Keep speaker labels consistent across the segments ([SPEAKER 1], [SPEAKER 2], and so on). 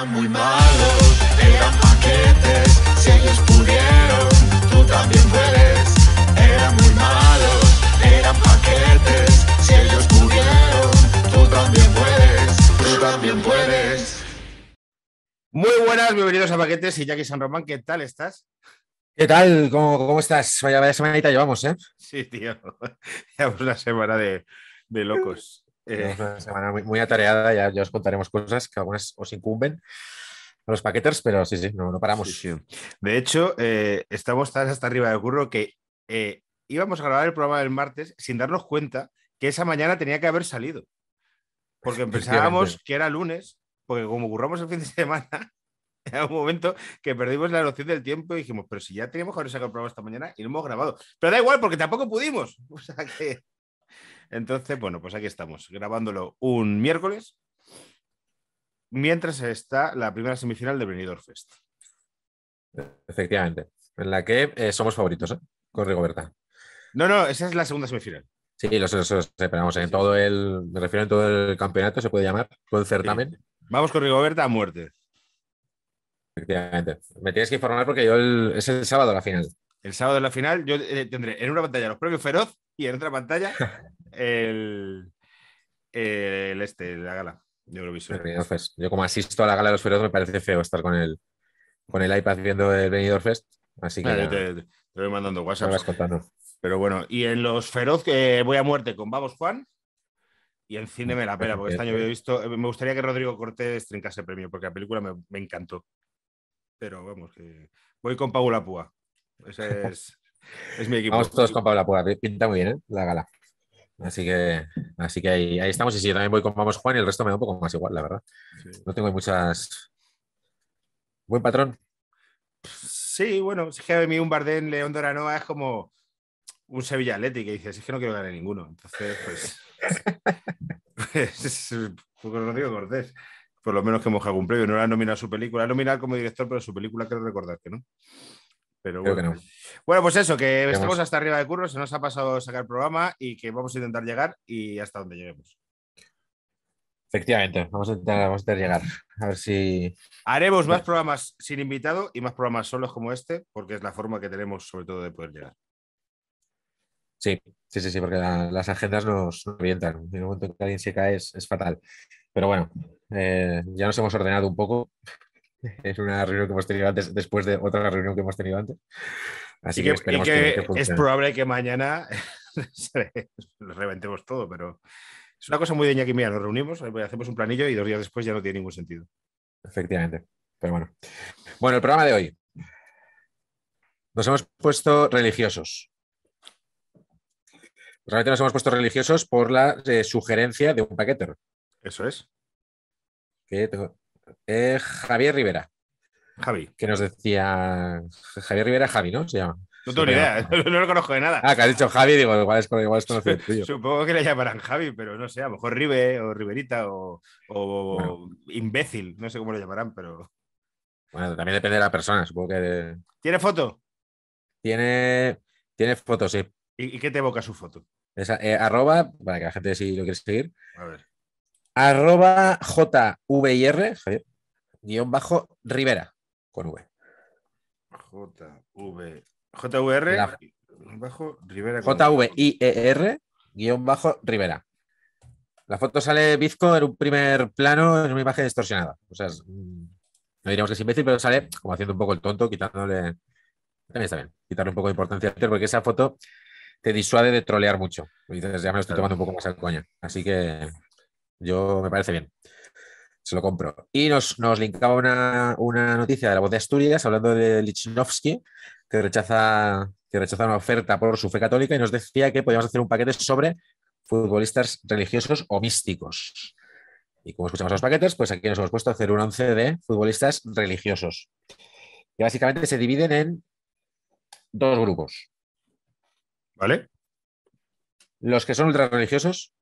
[SPEAKER 1] eran muy malos, eran paquetes, si ellos pudieron, tú también puedes. Eran muy malos, eran paquetes, si ellos pudieron, tú también puedes, tú también puedes.
[SPEAKER 2] Muy buenas, bienvenidos a Paquetes y Jackie San Román, ¿qué tal estás?
[SPEAKER 1] ¿Qué tal? ¿Cómo, cómo estás? Vaya, vaya semanita llevamos, ¿eh? Sí, tío. Llevamos una semana de, de locos. Eh, una semana muy, atareada, ya, ya, os contaremos cosas que algunas os incumben a los paqueters, pero sí, sí, no, no paramos. De hecho, eh, estamos
[SPEAKER 2] tan hasta arriba de curro que eh, íbamos a grabar el programa del martes sin darnos cuenta que esa mañana tenía que haber salido. Porque pensábamos que era lunes, porque como curramos el fin de semana, era un momento que perdimos la noción del tiempo y dijimos, pero si ya teníamos que haber sacado el programa esta mañana y no hemos grabado. Pero da igual, porque tampoco pudimos. O sea que... Entonces, bueno, pues aquí estamos, grabándolo un miércoles, mientras está la primera semifinal de Benidorm Fest.
[SPEAKER 1] Efectivamente, en la que eh, somos favoritos, ¿eh? con Rigoberta.
[SPEAKER 2] No, no, esa es la segunda semifinal.
[SPEAKER 1] Sí, los, esperamos en todo el, me refiero en todo el campeonato, se puede llamar, con certamen. Vamos con Rigoberta a muerte. Efectivamente. Me tienes que informar porque yo es el sábado la final.
[SPEAKER 2] El sábado es la final yo eh, tendré en una pantalla los propios Feroz y en otra pantalla el, este, la gala de Eurovisión.
[SPEAKER 1] Yo como asisto a la gala de los feroz me parece feo estar con el, con el iPad viendo el Benidorm Fest, así que... te,
[SPEAKER 2] voy mandando WhatsApp. Pero bueno, y en los feroz que voy a muerte con Vamos Juan y en cine me la Pera porque este año he visto. Me gustaría que Rodrigo Cortés trincase el premio, porque la película me, encantó. Pero vamos, que
[SPEAKER 1] voy con Paula Púa.
[SPEAKER 2] Ese es,
[SPEAKER 1] es mi equipo. Vamos todos con Paula Púa, pinta muy bien, ¿eh? La gala. Así que, así que ahí, estamos. Y si también voy con Vamos Juan y el resto me da un poco más igual, la verdad. No tengo muchas. Buen patrón.
[SPEAKER 2] Sí, bueno, es que a mí un Bardén, León Doranoa es como un Sevilla Atleti que dices, es que no quiero ganar ninguno. Entonces, pues. pues Cortés. Por lo menos que moja algún premio. No la ha su película. Ha nominado como director, pero su película quiero recordar que no bueno. bueno,
[SPEAKER 1] pues eso, que estemos estamos
[SPEAKER 2] hasta arriba de curro, se nos ha pasado sacar programa y que vamos a intentar llegar y hasta donde lleguemos.
[SPEAKER 1] Efectivamente, vamos a, intentar, llegar. A ver si.
[SPEAKER 2] Haremos más programas sin invitado y más programas solos como este, porque es la forma que tenemos, sobre todo, de poder llegar.
[SPEAKER 1] Sí, sí, sí, sí, porque las agendas nos orientan En el momento que alguien se cae es, fatal. Pero bueno, eh, ya nos hemos ordenado un poco. Es una reunión que hemos tenido antes, después de otra reunión que hemos tenido antes. Así que, es probable
[SPEAKER 2] que mañana reventemos todo, pero es una cosa muy de que Mira, nos reunimos, hacemos un planillo y dos días después ya no tiene ningún sentido.
[SPEAKER 1] Efectivamente. Pero bueno. Bueno, el programa de hoy. Nos hemos puesto religiosos. Realmente nos hemos puesto religiosos por la eh, sugerencia de un paquetero. Eso es. Eh, Javier Rivera. Javi. Que nos decía. Javier Rivera, Javi, ¿no? Se llama. No tengo ni idea,
[SPEAKER 2] no lo conozco de nada. Ah, que has dicho Javi,
[SPEAKER 1] digo, igual es, igual conocido
[SPEAKER 2] Supongo que le llamarán Javi, pero no sé, a lo mejor Ribe o Riverita o, imbécil, no sé cómo lo llamarán, pero.
[SPEAKER 1] Bueno, también depende de la persona, supongo que. ¿Tiene foto? Tiene, tiene foto, sí.
[SPEAKER 2] ¿Y, qué te evoca su foto?
[SPEAKER 1] Esa, eh, arroba, para que la gente si lo quiere seguir. A ver arroba JVIR, guión bajo Rivera, con V. JV, JVR,
[SPEAKER 2] bajo Rivera.
[SPEAKER 1] JVIER, guión bajo Rivera. La foto sale bizco en un primer plano, en una imagen distorsionada. O sea, mm, no diríamos que es imbécil, pero sale como haciendo un poco el tonto, quitándole. También está bien, quitarle un poco de importancia porque esa foto te disuade de trolear mucho. Y dices, ya me lo estoy tomando un poco más al coña, Así que yo me parece bien. Se lo compro. Y nos, linkaba una, noticia de la voz de Asturias hablando de Lichnowsky, que rechaza, que rechaza una oferta por su fe católica y nos decía que podíamos hacer un paquete sobre futbolistas religiosos o místicos. Y como escuchamos los paquetes, pues aquí nos hemos puesto a hacer un once de futbolistas religiosos. Que básicamente se dividen en dos grupos. ¿Vale? Los que son ultra religiosos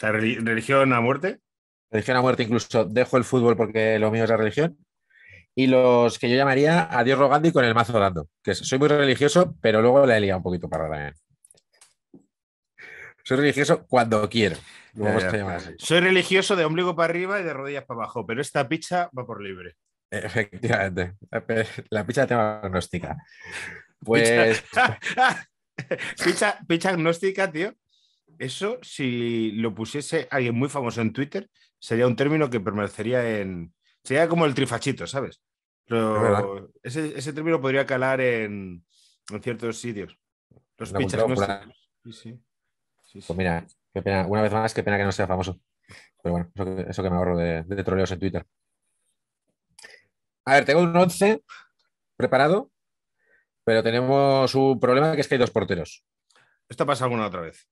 [SPEAKER 1] religión a muerte. Religión a muerte, incluso dejo el fútbol porque lo mío es la religión. Y los que yo llamaría a Dios rogando y con el mazo dando. Que soy muy religioso, pero luego la he liado un poquito para Soy religioso cuando quiero.
[SPEAKER 2] Soy religioso de ombligo para arriba y de rodillas para abajo, pero esta pizza va por libre.
[SPEAKER 1] Efectivamente. La pizza te tema agnóstica. Pues.
[SPEAKER 2] picha agnóstica, tío. Eso, si lo pusiese alguien muy famoso en Twitter, sería un término que permanecería en. Sería como el trifachito, ¿sabes? Pero ese, término podría calar en, ciertos sitios. Los no, sí,
[SPEAKER 1] sí. Pues mira, qué pena. Una vez más, qué pena que no sea famoso. Pero bueno, eso que, me ahorro de, de, troleos en Twitter. A ver, tengo un 11 preparado, pero tenemos un problema que es que hay dos porteros. Esto pasa alguna otra vez.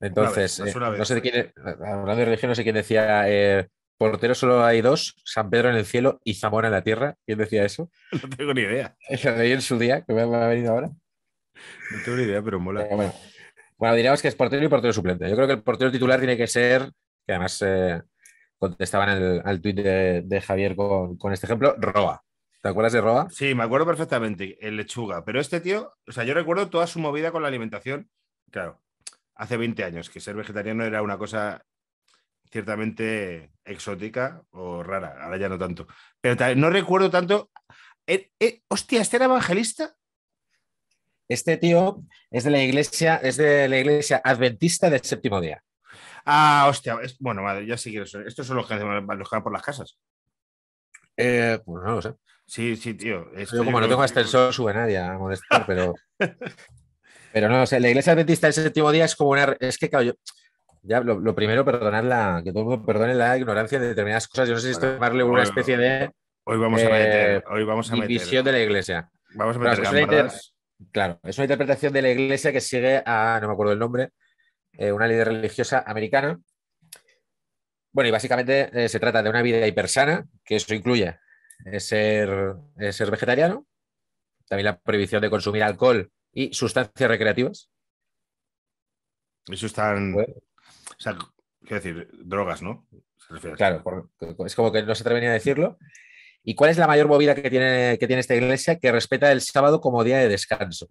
[SPEAKER 1] Entonces, eh, no sé quién, eh, hablando de religión, no sé quién decía, eh, portero solo hay dos, San Pedro en el cielo y Zamora en la tierra. ¿Quién decía eso? No tengo ni idea. en su día, que me ha venido ahora. No tengo ni idea, pero mola. bueno. diríamos que es portero y portero suplente. Yo creo que el portero titular tiene que ser, que además contestaban al tuit de, Javier con, con este ejemplo, Roa. ¿Te acuerdas de Roa? Sí, me
[SPEAKER 2] acuerdo perfectamente, el lechuga. Pero este tío, o sea, yo recuerdo toda su movida con la alimentación. Claro, hace 20 años, que ser vegetariano era una cosa ciertamente exótica o rara, ahora ya no tanto. Pero no recuerdo tanto. Eh, eh, hostia, ¿este era evangelista?
[SPEAKER 1] Este tío es de la iglesia, es de la iglesia adventista del séptimo día. Ah, hostia, bueno, madre, ya sí
[SPEAKER 2] quiero Estos son los que, los van por las casas. Eh, pues no lo sé. Sí, sí, tío. Yo como no tengo ascensor,
[SPEAKER 1] sube nadie a molestar, pero Pero no, o la iglesia adventista del séptimo día es como una. Es que, claro, yo, ya, lo, primero, perdonar la, que todo el mundo perdone la ignorancia de determinadas cosas. Yo no sé si esto bueno, una especie de. Hoy vamos a meter. Eh, hoy vamos a meter. de la iglesia. Vamos a meter. Pues claro, Claro, es una interpretación de la iglesia que sigue a, no me acuerdo el nombre, eh, una líder religiosa americana. Bueno, y básicamente eh, se trata de una vida hipersana, que eso incluye ser, ser vegetariano, también la prohibición de consumir alcohol ¿Y sustancias recreativas? Eso están. O sea, quiero decir, drogas, ¿no? claro, es como que no se atrevenía a decirlo. ¿Y cuál es la mayor movida que tiene, que tiene esta iglesia que respeta el sábado como día de descanso?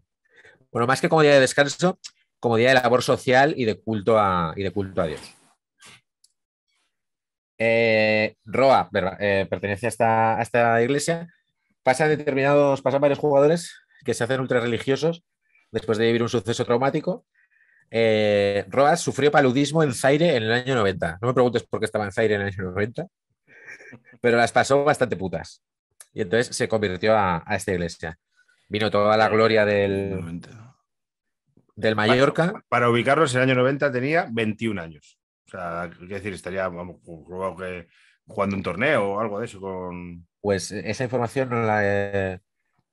[SPEAKER 1] Bueno, más que como día de descanso, como día de labor social y de culto a, y de culto a Dios. Eh, Roa eh, pertenece a esta, a esta, iglesia. Pasan determinados, pasan varios jugadores que se hacen ultra religiosos después de vivir un suceso traumático. Eh, Roas sufrió paludismo en Zaire en el año 90. No me preguntes por qué estaba en Zaire en el año 90, pero las pasó bastante putas. Y entonces se convirtió a, esta iglesia. Vino toda la gloria del, del Mallorca.
[SPEAKER 2] Para, ubicarlos en el año 90 tenía 21 años. O sea, quiero decir, estaría jugando un torneo o algo de eso.
[SPEAKER 1] Pues esa información no la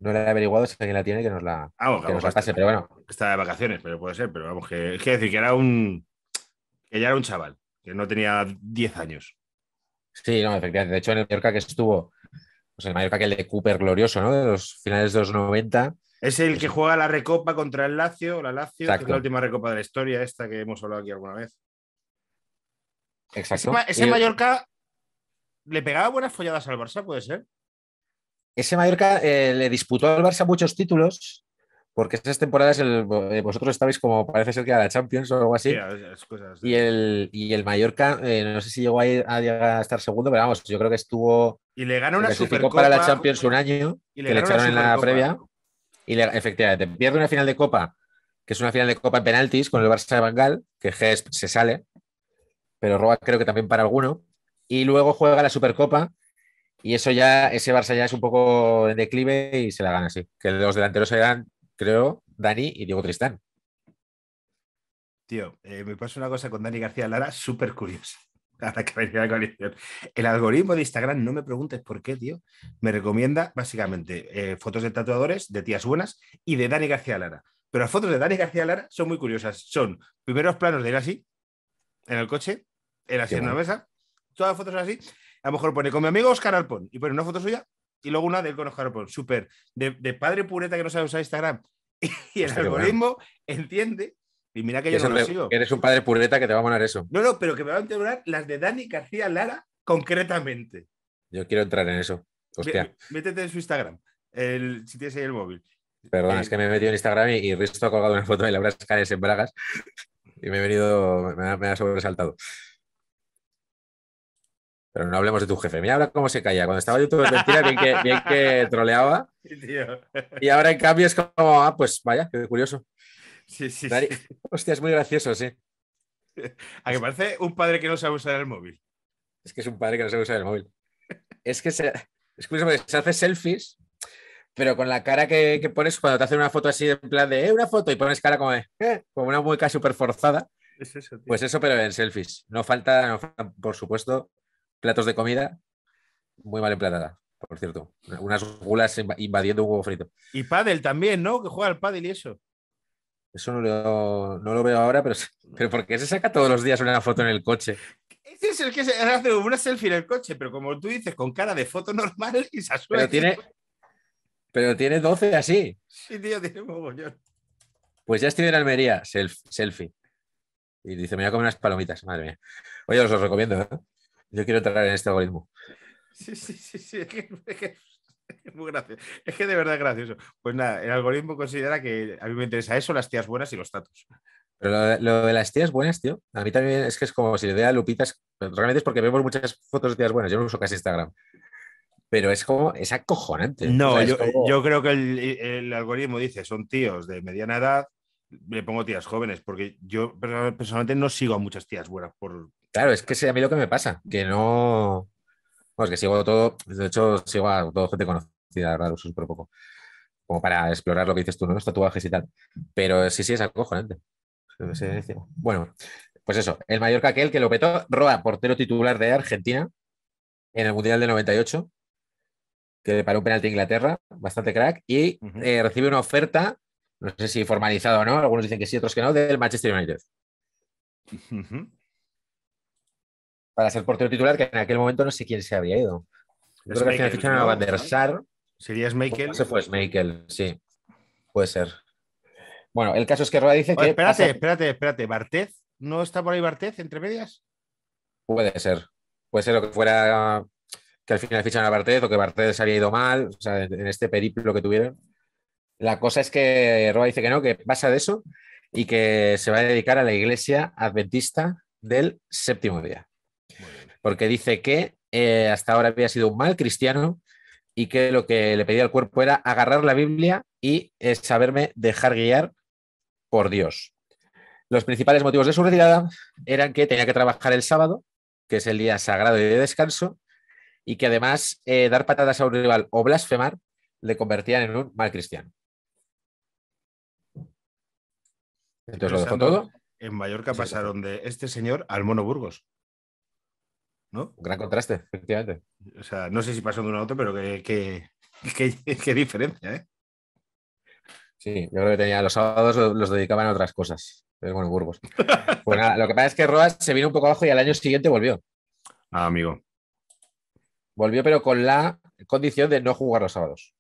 [SPEAKER 1] no la he averiguado, si alguien la tiene que nos la, ah, que nos la pase, está, pero bueno.
[SPEAKER 2] Está de vacaciones, pero puede ser, pero vamos, que
[SPEAKER 1] es que decir que era un que era un chaval, que no tenía 10 años. Sí, no, efectivamente. De hecho, en el Mallorca que estuvo, en pues el Mallorca que el de Cooper glorioso, ¿no? De los finales de los 90.
[SPEAKER 2] Es el pues que juega la recopa contra el Lazio, la Lazio, es la última recopa de la historia, esta que hemos hablado aquí alguna vez. Exacto. Ese, Mallorca le pegaba buenas folladas al Barça, puede ser
[SPEAKER 1] ese Mallorca eh, le disputó al Barça muchos títulos, porque esas temporadas eh, vosotros estabais como parece ser que a la Champions o algo así. y, el, Mallorca, eh, no sé si llegó a, estar segundo, pero vamos, yo creo que estuvo. Y le ganó una Supercopa. para la Champions un año, y que le echaron en la previa. Y le, efectivamente, pierde una final de Copa, que es una final de Copa en penaltis con el Barça de Bangal, que GES se sale, pero roba creo que también para alguno. Y luego juega la Supercopa, y eso ya, ese Barça ya es un poco en declive y se la gana así. Que los delanteros eran, creo, Dani y Diego Tristán.
[SPEAKER 2] Tío, eh, me pasa una cosa con Dani García Lara súper curiosa. que venía la El algoritmo de Instagram, no me preguntes por qué, tío, me recomienda básicamente eh, fotos de tatuadores, de tías buenas y de Dani García Lara. Pero las fotos de Dani García Lara son muy curiosas. Son primeros planos de él así, en el coche, él así en la mesa, todas las fotos así, a lo mejor pone con mi amigo Oscar Alpón y pone una foto suya y luego una de él con Oscar Alpón Súper. De, padre pureta que no sabe usar Instagram. Y el algoritmo entiende.
[SPEAKER 1] Y mira que yo no lo Eres un padre pureta que te va a poner eso.
[SPEAKER 2] No, no, pero que me va a enterar las de Dani García Lara concretamente.
[SPEAKER 1] Yo quiero entrar en eso. Hostia.
[SPEAKER 2] Métete en su Instagram, el, si tienes ahí el móvil. Perdón, eh, es que
[SPEAKER 1] me he metido en Instagram y, Risto ha colgado una foto de la Escanes en Bragas y me he venido, me ha sobresaltado. Pero no hablemos de tu jefe. Mira ahora cómo se calla. Cuando estaba YouTube mentira, bien que, que troleaba. Y ahora en cambio es como, ah, pues vaya, qué curioso. Sí, sí. sí. Hostia, es muy gracioso, sí. A que parece un padre que no sabe usar el móvil. Es que es un padre que no sabe usar el móvil. Es que se, se hace selfies, pero con la cara que, pones cuando te hacen una foto así en plan de, eh, una foto, y pones cara como, de, eh", como una mueca súper forzada. Es eso, pues eso, pero en selfies. no falta por supuesto, platos de comida muy mal emplatada, por cierto. Unas gulas invadiendo un huevo frito. Y pádel también, ¿no? Que juega al pádel y eso. Eso no lo, veo ahora, pero, pero ¿por se saca todos los días una foto en el coche?
[SPEAKER 2] Ese es el que hace una selfie en el coche, pero como tú dices, con cara de foto normal y se Pero tiene,
[SPEAKER 1] pero tiene 12 así.
[SPEAKER 2] Sí, tío, tiene mogollón.
[SPEAKER 1] Pues ya estoy en Almería, selfie. Y dice, me voy a comer unas palomitas, madre mía. Oye, os los recomiendo, ¿eh? Yo quiero entrar en este algoritmo.
[SPEAKER 2] Sí, sí, sí, sí. Es que, es muy gracioso. Es que de verdad es gracioso. Pues nada, el algoritmo considera que a mí me interesa eso, las tías buenas y los datos.
[SPEAKER 1] Pero lo de, las tías buenas, tío, a mí también es que es como si le vea a Lupitas, realmente es porque vemos muchas fotos de tías buenas, yo no uso casi Instagram. Pero es como, es acojonante. No, yo, creo
[SPEAKER 2] que el, el, algoritmo dice, son tíos de mediana edad le pongo tías jóvenes, porque yo personalmente no sigo a muchas tías buenas por...
[SPEAKER 1] Claro, es que a mí lo que me pasa, que no... Pues que sigo todo, de hecho sigo a toda gente conocida, la verdad, uso súper poco, como para explorar lo que dices tú, ¿no? los tatuajes y tal. Pero sí, sí, es acojonante. Bueno, pues eso, el Mallorca aquel que lo petó, Roa, portero titular de Argentina en el Mundial del 98, que le paró un penalti a Inglaterra, bastante crack, y eh, recibe una oferta no sé si formalizado o no, algunos dicen que sí, otros que no, del Manchester United. Para ser portero titular, que en aquel momento no sé quién se había ido. Yo creo que al final ficharon a Van der Sar. ¿Sería Schmeichel? Se fue sí. Puede ser. Bueno, el caso es que Rueda dice que. Espérate, espérate,
[SPEAKER 2] espérate. ¿Bartez? ¿No está por ahí Bartez entre medias?
[SPEAKER 1] Puede ser. Puede ser lo que fuera que al final ficharon a Bartez o que Bartez había ido mal, o sea, en este periplo que tuvieron. La cosa es que Roba dice que no, que pasa de eso y que se va a dedicar a la iglesia adventista del séptimo día. Porque dice que eh, hasta ahora había sido un mal cristiano y que lo que le pedía al cuerpo era agarrar la Biblia y eh, saberme dejar guiar por Dios. Los principales motivos de su retirada eran que tenía que trabajar el sábado, que es el día sagrado y de descanso, y que además eh, dar patadas a un rival o blasfemar le convertían en un mal cristiano. Entonces lo dejó todo.
[SPEAKER 2] En Mallorca pasaron de este señor al Mono Burgos. ¿No? Gran contraste, efectivamente. O sea, no sé si pasó de uno a otro, pero qué que, diferencia, ¿eh?
[SPEAKER 1] Sí, yo creo que tenía los sábados los, dedicaban a otras cosas. Pero bueno, Burgos. Pues lo que pasa es que Roas se vino un poco abajo y al año siguiente volvió. Ah, amigo. Volvió, pero con la condición de no jugar los sábados.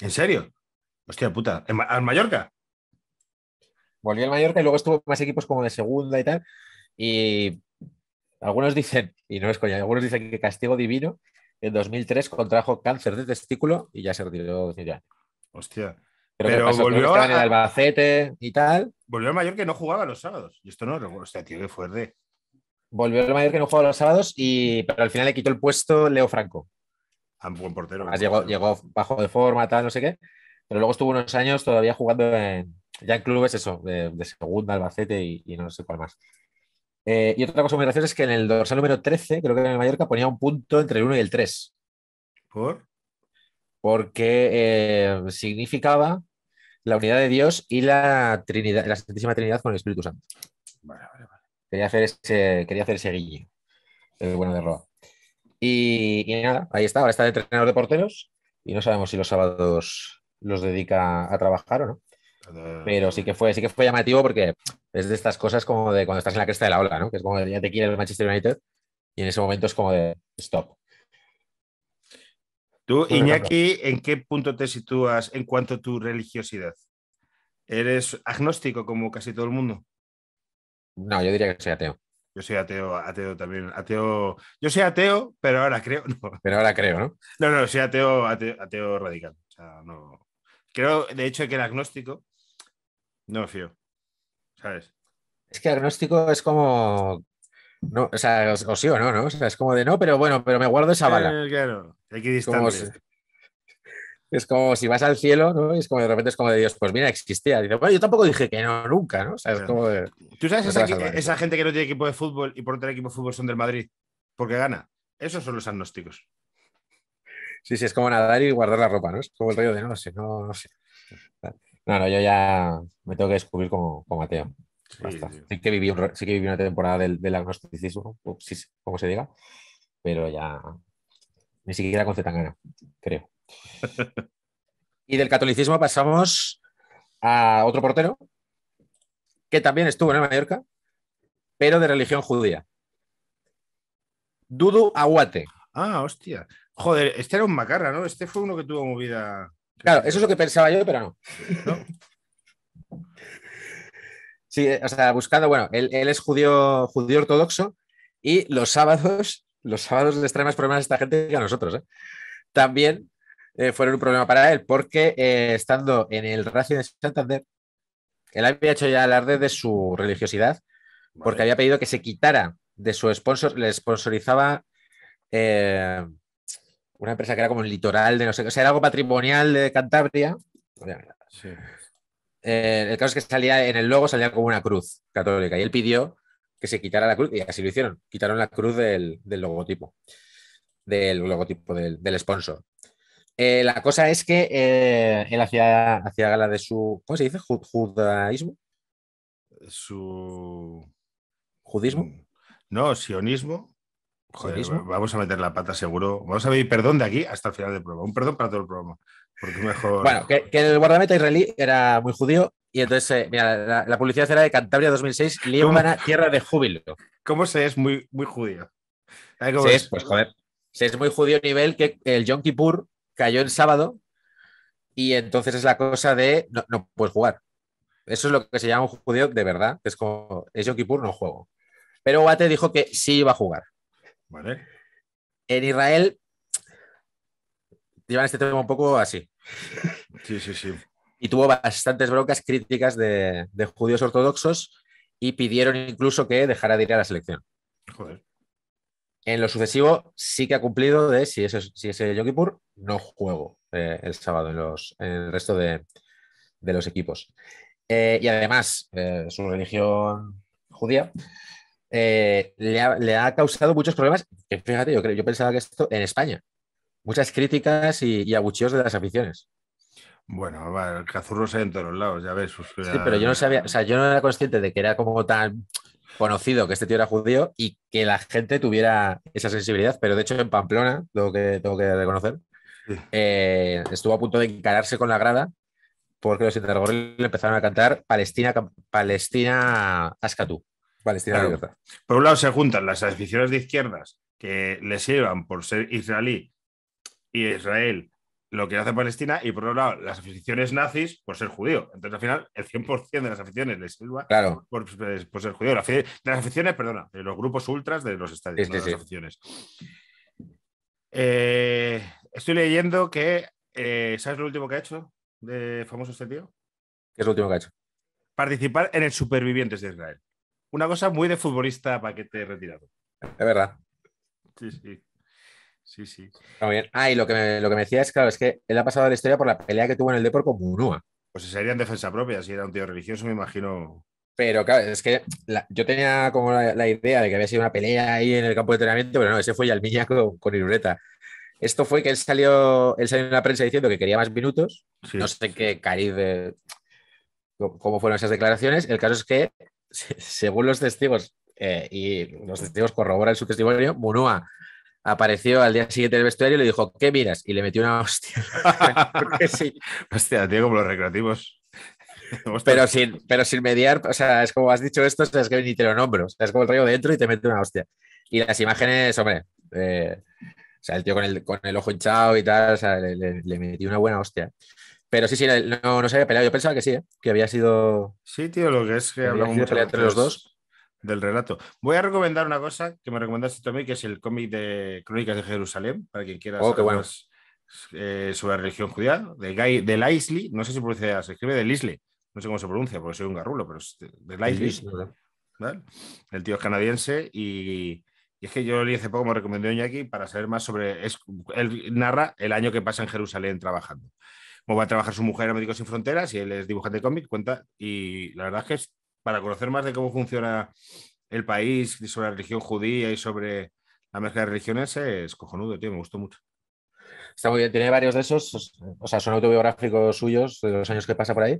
[SPEAKER 1] ¿En serio? Hostia puta. ¿En Mallorca? volvió al Mallorca y luego estuvo más equipos como de segunda y tal. Y algunos dicen, y no es coña, algunos dicen que castigo divino, en 2003 contrajo cáncer de testículo y ya se retiró ya. Hostia. Pero, volvió Al en
[SPEAKER 2] Albacete y tal. Volvió al Mallorca y no jugaba los sábados.
[SPEAKER 1] Y esto no o sea, tío, qué fuerte. Volvió al Mallorca y no jugaba los sábados, y... pero al final le quitó el puesto Leo Franco. Ah, un buen portero. llegó, llegó bajo de forma, tal, no sé qué. Pero luego estuvo unos años todavía jugando en, ya en clubes, eso, de, segunda, Albacete y, no sé cuál más. Eh, y otra cosa muy graciosa es que en el dorsal número 13, creo que en el Mallorca, ponía un punto entre el 1 y el 3. ¿Por? Porque eh, significaba la unidad de Dios y la Trinidad, la Santísima Trinidad con el Espíritu Santo. Vale, vale, vale. Quería hacer ese, quería hacer el bueno de Roa. Y, y, nada, ahí está, ahora está el entrenador de porteros y no sabemos si los sábados los dedica a trabajar o no. Pero sí que fue, sí que fue llamativo porque es de estas cosas como de cuando estás en la cresta de la ola, ¿no? Que es como de ya te quiere el Manchester United y en ese momento es como de stop. Tú, Iñaki,
[SPEAKER 2] ¿en qué punto te sitúas en cuanto a tu religiosidad? ¿Eres agnóstico como casi todo el mundo? No, yo diría que soy ateo. Yo soy ateo, ateo también, ateo. Yo soy ateo, pero ahora creo. No.
[SPEAKER 1] Pero ahora creo, ¿no?
[SPEAKER 2] No, no, soy ateo, ateo, radical. Creo, de hecho, que el agnóstico no fío. ¿Sabes?
[SPEAKER 1] Es que agnóstico es como. No, o sea, o, sí o no, ¿no? O sea, es como de no, pero bueno, pero me guardo esa bala. Eh, claro, claro. que Es como si vas al cielo, ¿no? Y es como de repente es como de Dios, pues mira, existía. bueno, yo tampoco dije que no, nunca, ¿no? O sea, es como de, ¿Tú sabes esa,
[SPEAKER 2] gente que no tiene equipo de fútbol y por no tener equipo de fútbol son del Madrid? Porque gana. Esos son
[SPEAKER 1] los agnósticos. Sí, sí, es como nadar y guardar la ropa, ¿no? Es como el rollo de no, no sé, no, sé. No, no, yo ya me tengo que descubrir como, como ateo. Sí, que viví una temporada del, del agnosticismo, como se diga, pero ya ni siquiera con Zetangana, creo. y del catolicismo pasamos a otro portero que también estuvo en Mallorca, pero de religión judía. Dudu Aguate.
[SPEAKER 2] Ah, hostia. Joder, este era un macarra, ¿no? Este fue uno que tuvo movida. Claro, eso es lo que
[SPEAKER 1] pensaba yo, pero no. Sí, eh, o sea, buscando, bueno, él, es judío, judío ortodoxo y los sábados, los sábados les trae más problemas a esta gente que a nosotros. ¿eh? También eh, fueron un problema para él porque estando en el ratio de Santander, él había hecho ya alarde de su religiosidad porque había pedido que se quitara de su sponsor, le sponsorizaba eh, una empresa que era como el litoral de no sé qué, o sea, era algo patrimonial de Cantabria. Eh, el caso es que salía en el logo salía como una cruz católica y él pidió que se quitara la cruz y así lo hicieron, quitaron la cruz del, logotipo, del logotipo del, sponsor. Eh, la cosa es que eh, él hacía, hacía, gala de su, ¿cómo se dice? Judaísmo. Su...
[SPEAKER 2] ¿Judismo? Mm, no, sionismo. Joder, vamos a meter la pata seguro. Vamos a pedir perdón de aquí hasta el final del programa. Un perdón para todo el programa. Porque mejor... Bueno,
[SPEAKER 1] que, el guardameta israelí era muy judío y entonces, eh, mira, la, policía publicidad era de Cantabria 2006, Líbana, tierra de júbilo. ¿Cómo se es muy, muy judío? es? pues joder. Se es muy judío a nivel que el Yom Kippur cayó el sábado y entonces es la cosa de no, puedes jugar. Eso es lo que se llama un judío de verdad. Es como, es Yom Kippur, no juego. Pero Guate dijo que sí iba a jugar. Vale. En Israel llevan este tema un poco así. Sí, sí, sí. Y tuvo bastantes broncas críticas de, judíos ortodoxos y pidieron incluso que dejara de ir a la selección. Joder. En lo sucesivo sí que ha cumplido de si es, si el no juego eh, el sábado en, los, el resto de, los equipos. Eh, y además, eh, su religión judía eh, le, ha, causado muchos problemas. Que fíjate, yo, creo, yo pensaba que esto en España. Muchas críticas y, y de las aficiones.
[SPEAKER 2] Bueno, el cazurro se en todos los lados, ya ves. Sí,
[SPEAKER 1] pero yo no sabía, o sea, yo no era consciente de que era como tan conocido que este tío era judío y que la gente tuviera esa sensibilidad, pero de hecho en Pamplona, lo que tengo que reconocer, eh, estuvo a punto de encararse con la grada porque los interrogadores empezaron a cantar Palestina, Palestina, Ascatú. Palestina libertad. Por un lado se juntan las aficiones de izquierdas que les sirvan
[SPEAKER 2] por ser israelí y Israel lo que hace Palestina y por otro lado las aficiones nazis por ser judío. Entonces al final el 100% de las aficiones les sirva pues, por, ser judío. De las aficiones, perdona, de los grupos ultras de los estadios, las aficiones. Eh, estoy leyendo que, eh, ¿sabes lo último que ha hecho de famoso este tío? ¿Qué es lo último que ha hecho? Participar en el Supervivientes de Israel una cosa muy de futbolista para que te retirado.
[SPEAKER 1] Es verdad. Sí, sí. Sí, sí. Muy bien. Ah, y lo que, me, lo que me decía es, claro, es que él ha pasado la historia por la pelea que tuvo en el Depor con Munua. Pues sería en defensa propia, si era un tío religioso, me imagino. Pero claro, es que yo tenía como la, idea de que había sido una pelea ahí en el campo de entrenamiento, pero no, ese fue Yalmiña con, con Irureta. Esto fue que él salió, él salió en la prensa diciendo que quería más minutos. No sé qué cariz, de, cómo fueron esas declaraciones. El caso es que según los testigos, eh, y los testigos corroboran su testimonio, Munua apareció al día siguiente del vestuario y le dijo, ¿qué miras? Y le metió una hostia. Hostia, tío, como los recreativos. pero sin, pero sin mediar, o sea, es como has dicho esto, es que ni te lo nombro. es como el rayo dentro y te mete una hostia. Y las imágenes, hombre, eh, o sea, el tío con el, ojo hinchado y tal, o sea, le metió una buena hostia. Pero sí, sí, no, no se había peleado. Yo pensaba que sí, ¿eh? que había sido. Sí, tío, lo que es que hablamos mucho entre los dos. Del
[SPEAKER 2] relato. Voy a recomendar una cosa que me recomendaste también, que es el cómic de Crónicas de Jerusalén, para quien quiera oh, saber bueno. Eh, sobre la religión judía, de, de Laisley, no sé si pronuncia, se escribe de Laisley, no sé cómo se pronuncia, porque soy un garrulo, pero de, Laisley. ¿vale? El tío es canadiense y, es que yo leí hace poco, me recomendó Iñaki para saber más sobre. Es, él narra el año que pasa en Jerusalén trabajando. Pues va a trabajar su mujer a Médicos Sin Fronteras y él es dibujante de cómic, cuenta. Y la verdad es que es para conocer más de cómo funciona el país, sobre la religión judía y sobre la mezcla de religiones, es
[SPEAKER 1] cojonudo, tío, me gustó mucho. Está muy bien, tiene varios de esos, o sea, son autobiográficos suyos de los años que pasa por ahí.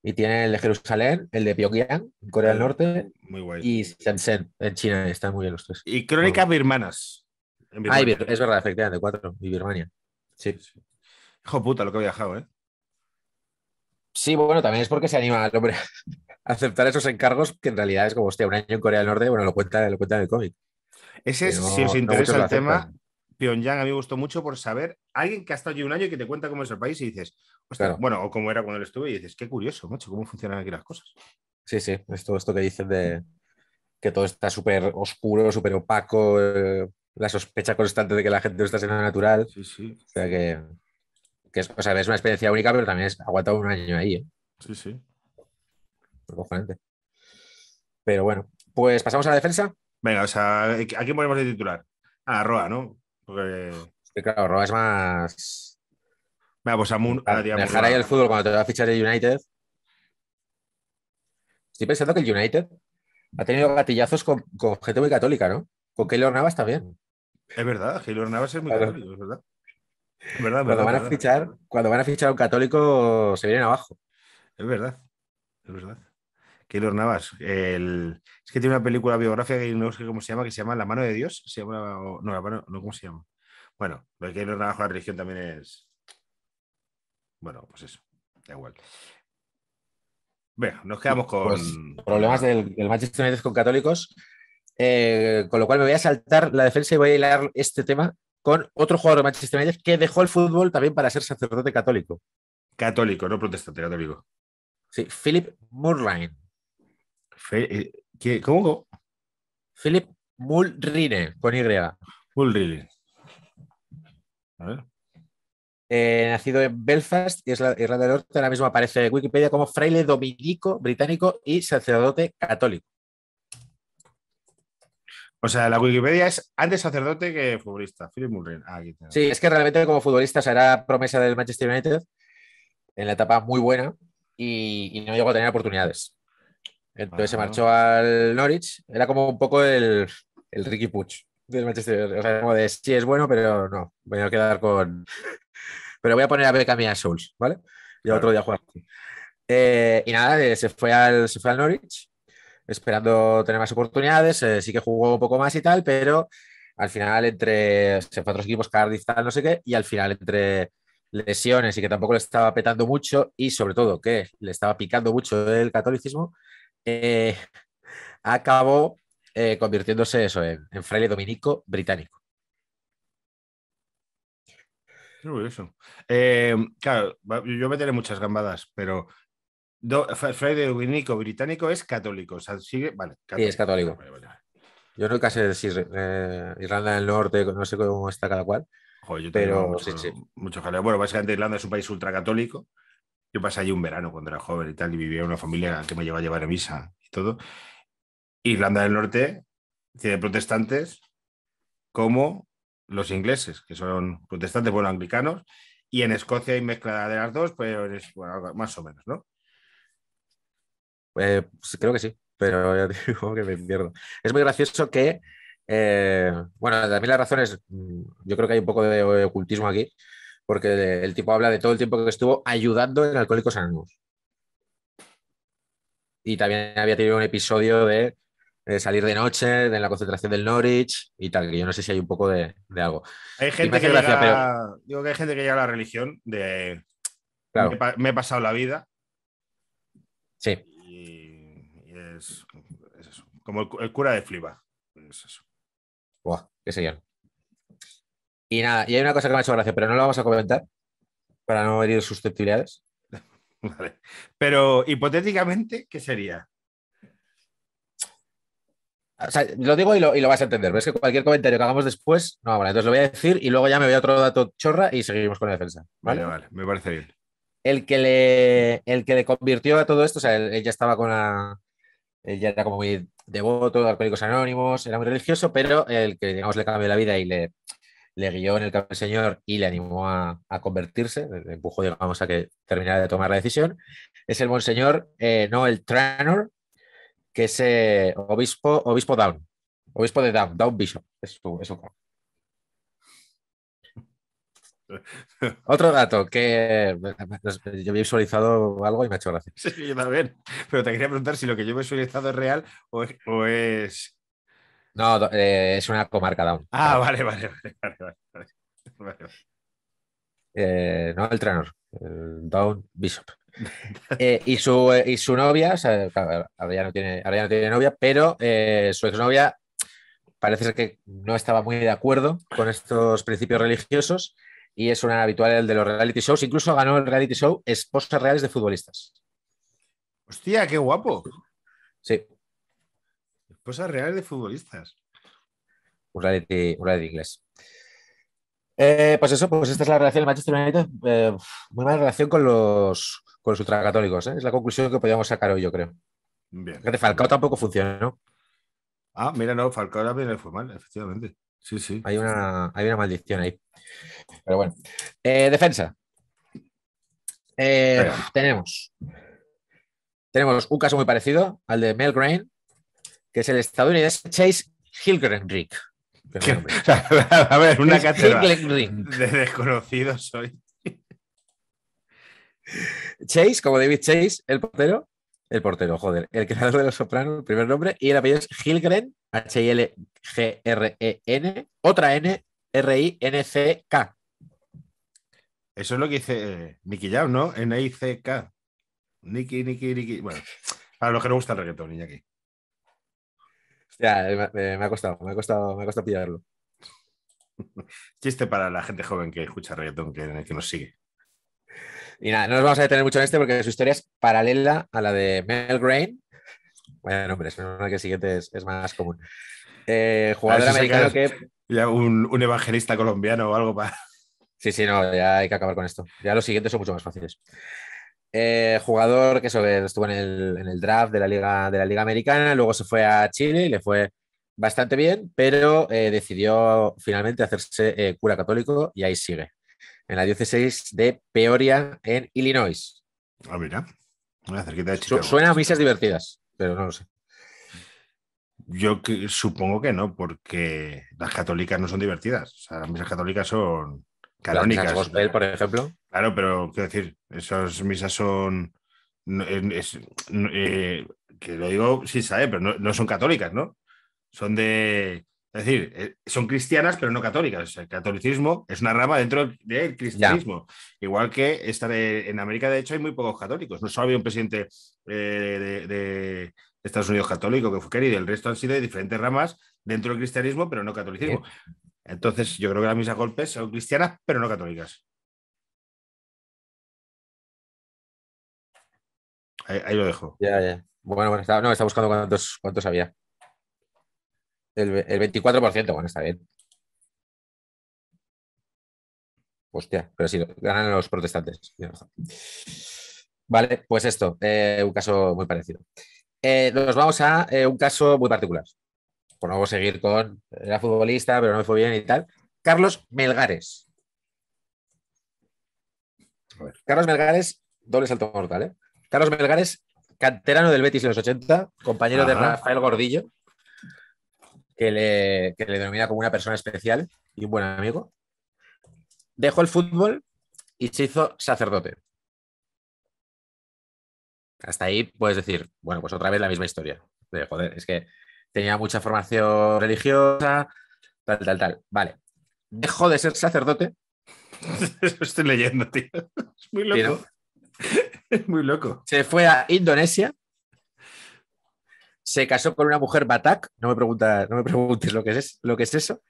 [SPEAKER 1] Y tiene el de Jerusalén, el de Pyongyang, Corea del Norte. Muy guay. Y Shenzhen, en China, están muy bien los tres. Y Crónicas Birmanas. Ah, es verdad, efectivamente, cuatro. Y Birmania. Sí. Hijo puta, lo que he viajado, ¿eh? Sí, bueno, también es porque se anima al hombre a aceptar esos encargos, que en realidad es como, hostia, un año en Corea del Norte, bueno, lo cuenta, lo cuenta en el cómic. Ese es, si os interesa el tema,
[SPEAKER 2] Pyongyang a mí me gustó mucho por saber, alguien que ha estado allí un año y que te cuenta cómo es el país y dices, hostia, bueno, o cómo era cuando él estuve y dices, qué curioso, macho, cómo funcionan aquí las cosas.
[SPEAKER 1] Sí, sí, es todo esto que dices de que todo está súper oscuro, súper opaco, eh, la sospecha constante de que la gente no está siendo natural. Sí, sí. O sea que que es, o sea, es una experiencia única, pero también es aguantado un año ahí. ¿eh? Sí, sí. Pero bueno,
[SPEAKER 2] pues pasamos a la defensa. Venga, o sea, ¿a quién ponemos de titular? A Roa, ¿no?
[SPEAKER 1] Porque... claro, Roa es más. Venga, pues a, Mun, Dejar ahí el fútbol cuando te va a fichar el United. Estoy pensando que el United ha tenido gatillazos con, gente muy católica, ¿no? Con Keylor Navas también. Es verdad, Keylor Navas es muy católico,
[SPEAKER 2] es verdad cuando, van a fichar,
[SPEAKER 1] cuando van a fichar un católico,
[SPEAKER 2] se vienen abajo. Es verdad, es verdad. Keylor Navas, el... es que tiene una película biográfica que no sé cómo se llama, que se llama La mano de Dios. No, la mano, no, ¿cómo se llama? Bueno, lo Navas la religión también es. Bueno, pues eso, da igual.
[SPEAKER 1] Bueno, nos quedamos con. Pues, problemas del, del, Manchester United con católicos. Eh, con lo cual me voy a saltar la defensa y voy a hilar este tema con otro jugador de Manchester United que dejó el fútbol también para ser sacerdote católico. Católico, no protestante, católico. Sí, Philip Murline. Eh, ¿Cómo? Philip Mulrine, con Y. Mulrine. A ver. Eh, nacido en Belfast, Irlanda del Norte, ahora mismo aparece en Wikipedia como fraile dominico británico y sacerdote católico. O sea, la Wikipedia es antes sacerdote que futbolista. Philip Murray. sí, es que realmente como futbolista o sea, era promesa del Manchester United en la etapa muy buena y, no llegó a tener oportunidades. Entonces se ah. marchó al Norwich. Era como un poco el, el Ricky Puch del Manchester O sea, como de sí es bueno, pero no. Voy a quedar con. pero voy a poner a ver y Souls, ¿vale? Y otro día jugar. Eh, y nada, eh, se, fue al, se fue al Norwich esperando tener más oportunidades, eh, sí que jugó un poco más y tal, pero al final entre, se fue a otros equipos, Cardiff, tal, no sé qué, y al final entre lesiones y que tampoco le estaba petando mucho y sobre todo que le estaba picando mucho el catolicismo, eh, acabó eh, convirtiéndose eso en, fraile dominico británico. claro, yo meteré muchas
[SPEAKER 2] gambadas, pero Do, Frederico británico es católico. sigue, vale, Sí, es
[SPEAKER 1] católico. Yo no sé si, Irlanda del Norte, no sé cómo está cada cual. pero sí, Bueno, básicamente Irlanda es un país ultracatólico. Yo
[SPEAKER 2] pasé allí un verano cuando era joven y tal, y vivía en una familia que me llevaba a llevar a misa y todo. Irlanda del Norte tiene protestantes como los ingleses, que son protestantes, bueno, anglicanos, y en Escocia hay mezclada de las dos, pero es más o menos, ¿no?
[SPEAKER 1] Eh, pues, creo que sí, pero ya digo que me pierdo. Es muy gracioso que, eh, bueno, también la razón es, mm, yo creo que hay un poco de ocultismo aquí, porque el tipo habla de todo el tiempo que estuvo ayudando en Alcohólicos Anónimos. Y también había tenido un episodio de, eh, salir de noche, en la concentración del Norwich y tal, que yo no sé si hay un poco de, algo. Hay gente que llega,
[SPEAKER 2] digo que hay gente que llega a la religión de claro. me he pasado la vida. Sí. Como el, cura de Fliba. Es
[SPEAKER 1] Buah, qué señor. Y nada, y hay una cosa que me ha hecho gracia, pero no la vamos a comentar para no herir susceptibilidades. vale. Pero hipotéticamente, ¿qué sería? O sea, lo digo y lo, vas a entender. Ves que cualquier comentario que hagamos después, no, bueno. entonces lo voy a decir y luego ya me voy a otro dato chorra y seguimos con la defensa. Vale, vale, me parece bien. El que, le, el que le convirtió a todo esto, o sea, él, ya estaba con la. ya era como muy devoto de Alcohólicos Anónimos, era muy religioso, pero el que digamos, le cambió la vida y le, le guió en el camino del Señor y le animó a, a, convertirse, le empujó digamos, a que terminara de tomar la decisión, es el Monseñor eh, Noel Tranor, que es eh, obispo, obispo Down, obispo de Down, Down Bishop, otro dato que yo había he visualizado algo y me ha hecho gracia.
[SPEAKER 2] Sí, va bien. Pero te quería preguntar si lo que yo he visualizado es real o
[SPEAKER 1] es. No, eh, es una comarca down. Ah, vale, vale, vale, eh, no, el trenor el Down Bishop. Eh, y, su, y su novia, tiene, ahora ya no tiene novia, pero su exnovia parece ser que no estaba muy de acuerdo con estos principios religiosos y es una habitual de los reality shows. Incluso ganó el reality show Esposas Reales de Futbolistas. Hostia, qué guapo. Sí.
[SPEAKER 2] Esposas Reales de Futbolistas.
[SPEAKER 1] Un reality, inglés. Eh, pues eso, pues esta es la relación del Manchester United. Eh, muy mala relación con los, con los ultracatólicos. ¿eh? Es la conclusión que podíamos sacar hoy, yo creo. Bien. Falcao tampoco funcionó. Ah, mira, no, Falcao también le fue mal, efectivamente. Sí, sí. Hay una, una maldición ahí. Pero bueno. Eh, defensa. Eh, tenemos. Tenemos un caso muy parecido al de Mel Grain, que es el estadounidense Chase Rick a ver, una cátedra
[SPEAKER 2] de desconocido soy.
[SPEAKER 1] Chase, como David Chase, el portero. El portero, joder. El creador de Los Sopranos, el primer nombre. Y el apellido es Hilgren H-I-L-G-R-E-N, otra N, R-I-N-C-K. Eso es lo que dice eh, Nicky Jam, ¿no? N-I-C-K. Nicky, Nicky, Nicky. Bueno, para los que no gusta el reggaetón, niña aquí. Hostia, me, ha costado, me ha costado, me ha costado pillarlo. Chiste para la gente joven que escucha reggaetón, que, nos sigue. Y nada, no nos vamos a detener mucho en este porque su historia es paralela a la de Mel Grain, bueno, hombre, es que el siguiente es, más común. Eh, jugador americano que. Ya un, evangelista colombiano o algo para. Sí, sí, no, ya hay que acabar con esto. Ya los siguientes son mucho más fáciles. Eh, jugador que estuvo en el, draft de la, Liga, de la Liga Americana, luego se fue a Chile y le fue bastante bien, pero eh, decidió finalmente hacerse cura católico y ahí sigue. En la diócesis de Peoria, en Illinois. Ah, mira. Una Suena a misas divertidas pero no sé.
[SPEAKER 2] Yo supongo que no, porque las católicas no son divertidas. O las misas católicas son canónicas. Gospel,
[SPEAKER 1] por ejemplo.
[SPEAKER 2] Claro, pero quiero decir, esas misas son. Eh, que lo digo sin saber, pero no, son católicas, ¿no? Son de es decir, eh, son cristianas, pero no católicas. El catolicismo es una rama dentro del cristianismo. Igual que estar en América, de hecho, hay muy pocos católicos. No solo había un presidente eh, de, Estados Unidos católico, que fue querido. el resto han sido de diferentes ramas dentro del cristianismo, pero no catolicismo. Entonces, yo creo que la misas golpes son cristianas, pero no católicas.
[SPEAKER 1] Ahí, lo dejo. Ya, ya. Bueno, bueno, está, buscando cuántos, cuántos había. El, 24%, bueno, está bien. Hostia, pero si ganan los protestantes. Vale, pues esto, eh, un caso muy parecido. Eh, nos vamos a eh, un caso muy particular. Por no seguir con, era futbolista, pero no me fue bien y tal. Carlos Melgares. Carlos Melgares, doble salto mortal, Carlos Melgares, canterano del Betis en los 80, compañero de Rafael Gordillo que le, le denomina como una persona especial y un buen amigo. Dejó el fútbol y se hizo sacerdote. Hasta ahí puedes decir, bueno, pues otra vez la misma historia. joder, es que tenía mucha formación religiosa, tal, tal, tal. Vale. Dejó de ser sacerdote. Eso estoy leyendo, tío. muy loco. Es muy loco. Se fue a Indonesia se casó con una mujer batak, no me, preguntes lo que es, eso,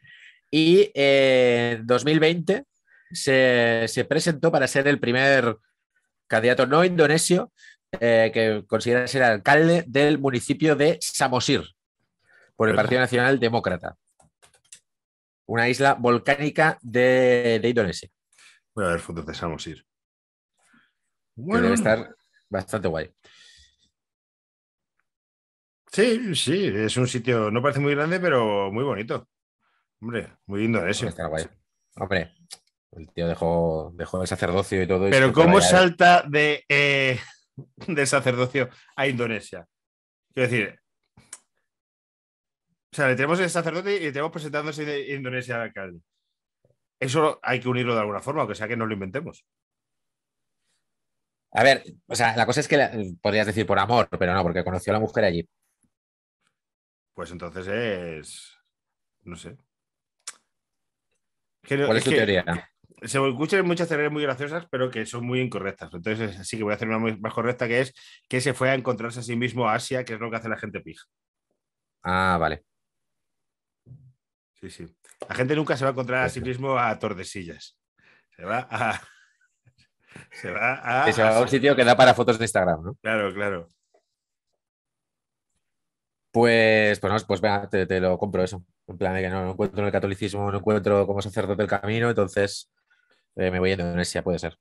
[SPEAKER 1] y eh, en 2020 se, presentó para ser el primer candidato no indonesio eh, que considera ser alcalde del municipio de Samosir por el Partido Nacional Demócrata, una isla volcánica de, Indonesia. Voy a ver fotos de Samosir. debe estar
[SPEAKER 2] bastante guay. Sí, sí, es un sitio, no parece muy grande, pero muy bonito.
[SPEAKER 1] Hombre, muy indonesio. Hombre, el tío dejó, dejó el sacerdocio y todo. Pero ¿cómo
[SPEAKER 2] salta de, eh, de sacerdocio a Indonesia? Quiero decir, o sea, le tenemos el sacerdote y le tenemos presentándose de Indonesia al alcalde. Eso hay que unirlo de alguna forma, aunque sea que no lo inventemos.
[SPEAKER 1] A ver, o sea, la cosa es que podrías decir por amor, pero no, porque conoció a la mujer allí. Pues entonces es. No sé. ¿Cuál es, tu teoría?
[SPEAKER 2] Se escuchan muchas teorías muy graciosas, pero que son muy incorrectas. Entonces, sí que voy a hacer una más correcta, que es que se fue a encontrarse a sí mismo a Asia, que es lo que hace la gente pija.
[SPEAKER 1] Ah, vale. Sí, sí.
[SPEAKER 2] La gente nunca se va a encontrar a sí mismo a
[SPEAKER 1] Tordesillas.
[SPEAKER 2] Se va a. Se va a. se va a un sitio que da para fotos de Instagram, ¿no? Claro, claro.
[SPEAKER 1] Pues, pues, pues te, lo compro eso. En plan de que no, encuentro en el catolicismo, no encuentro como sacerdote el camino, entonces eh, me voy a Indonesia, puede ser.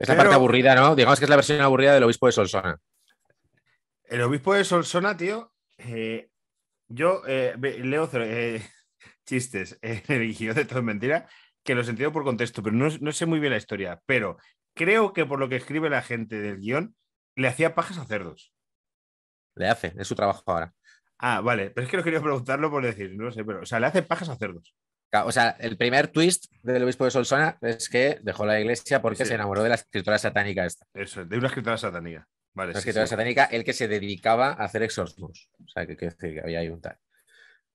[SPEAKER 1] Es parte aburrida, ¿no? Digamos que es la versión aburrida del obispo de Solsona. El obispo de Solsona, tío,
[SPEAKER 2] eh, yo eh, leo chistes el guión de todo mentira, que lo sentido por contexto, pero no, no, sé muy bien la historia. Pero creo que por lo que escribe la gente del guión, le hacía pajas a cerdos.
[SPEAKER 1] Le hace, es su trabajo ahora. Ah, vale, pero es que no quería preguntarlo por decir, no lo sé, pero, o sea, le hace pajas a cerdos. O sea, el primer twist del obispo de Solsona es que dejó la iglesia porque se enamoró de la escritora satánica esta. Eso, de una escritora satánica. Vale, una satánica, el que se dedicaba a hacer exorcismos. O sea, que, que, que había ahí un tal.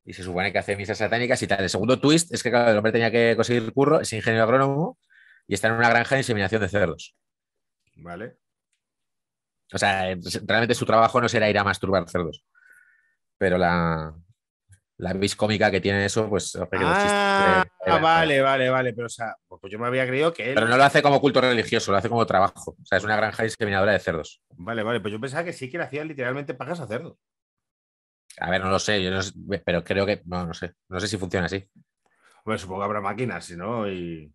[SPEAKER 1] Y se supone que hace misas satánicas y tal. El segundo twist es que, claro, el hombre tenía que conseguir curro, es ingeniero agrónomo y está en una granja de inseminación de cerdos. Vale. O sea, realmente su trabajo no será ir a masturbar cerdos. Pero la, la vis cómica que tiene eso, pues ah, vale,
[SPEAKER 2] vale, vale. Pero, o sea, pues yo me había creído que. Pero no lo
[SPEAKER 1] hace como culto religioso, lo hace como trabajo. O sea, es una granja discriminadora de cerdos.
[SPEAKER 2] Vale, vale. Pues yo pensaba que sí que le hacían literalmente pagas a cerdos.
[SPEAKER 1] A ver, no lo sé, yo no pero creo que. No, no sé. No sé si funciona así. Bueno, supongo
[SPEAKER 2] que habrá máquinas, si no, y.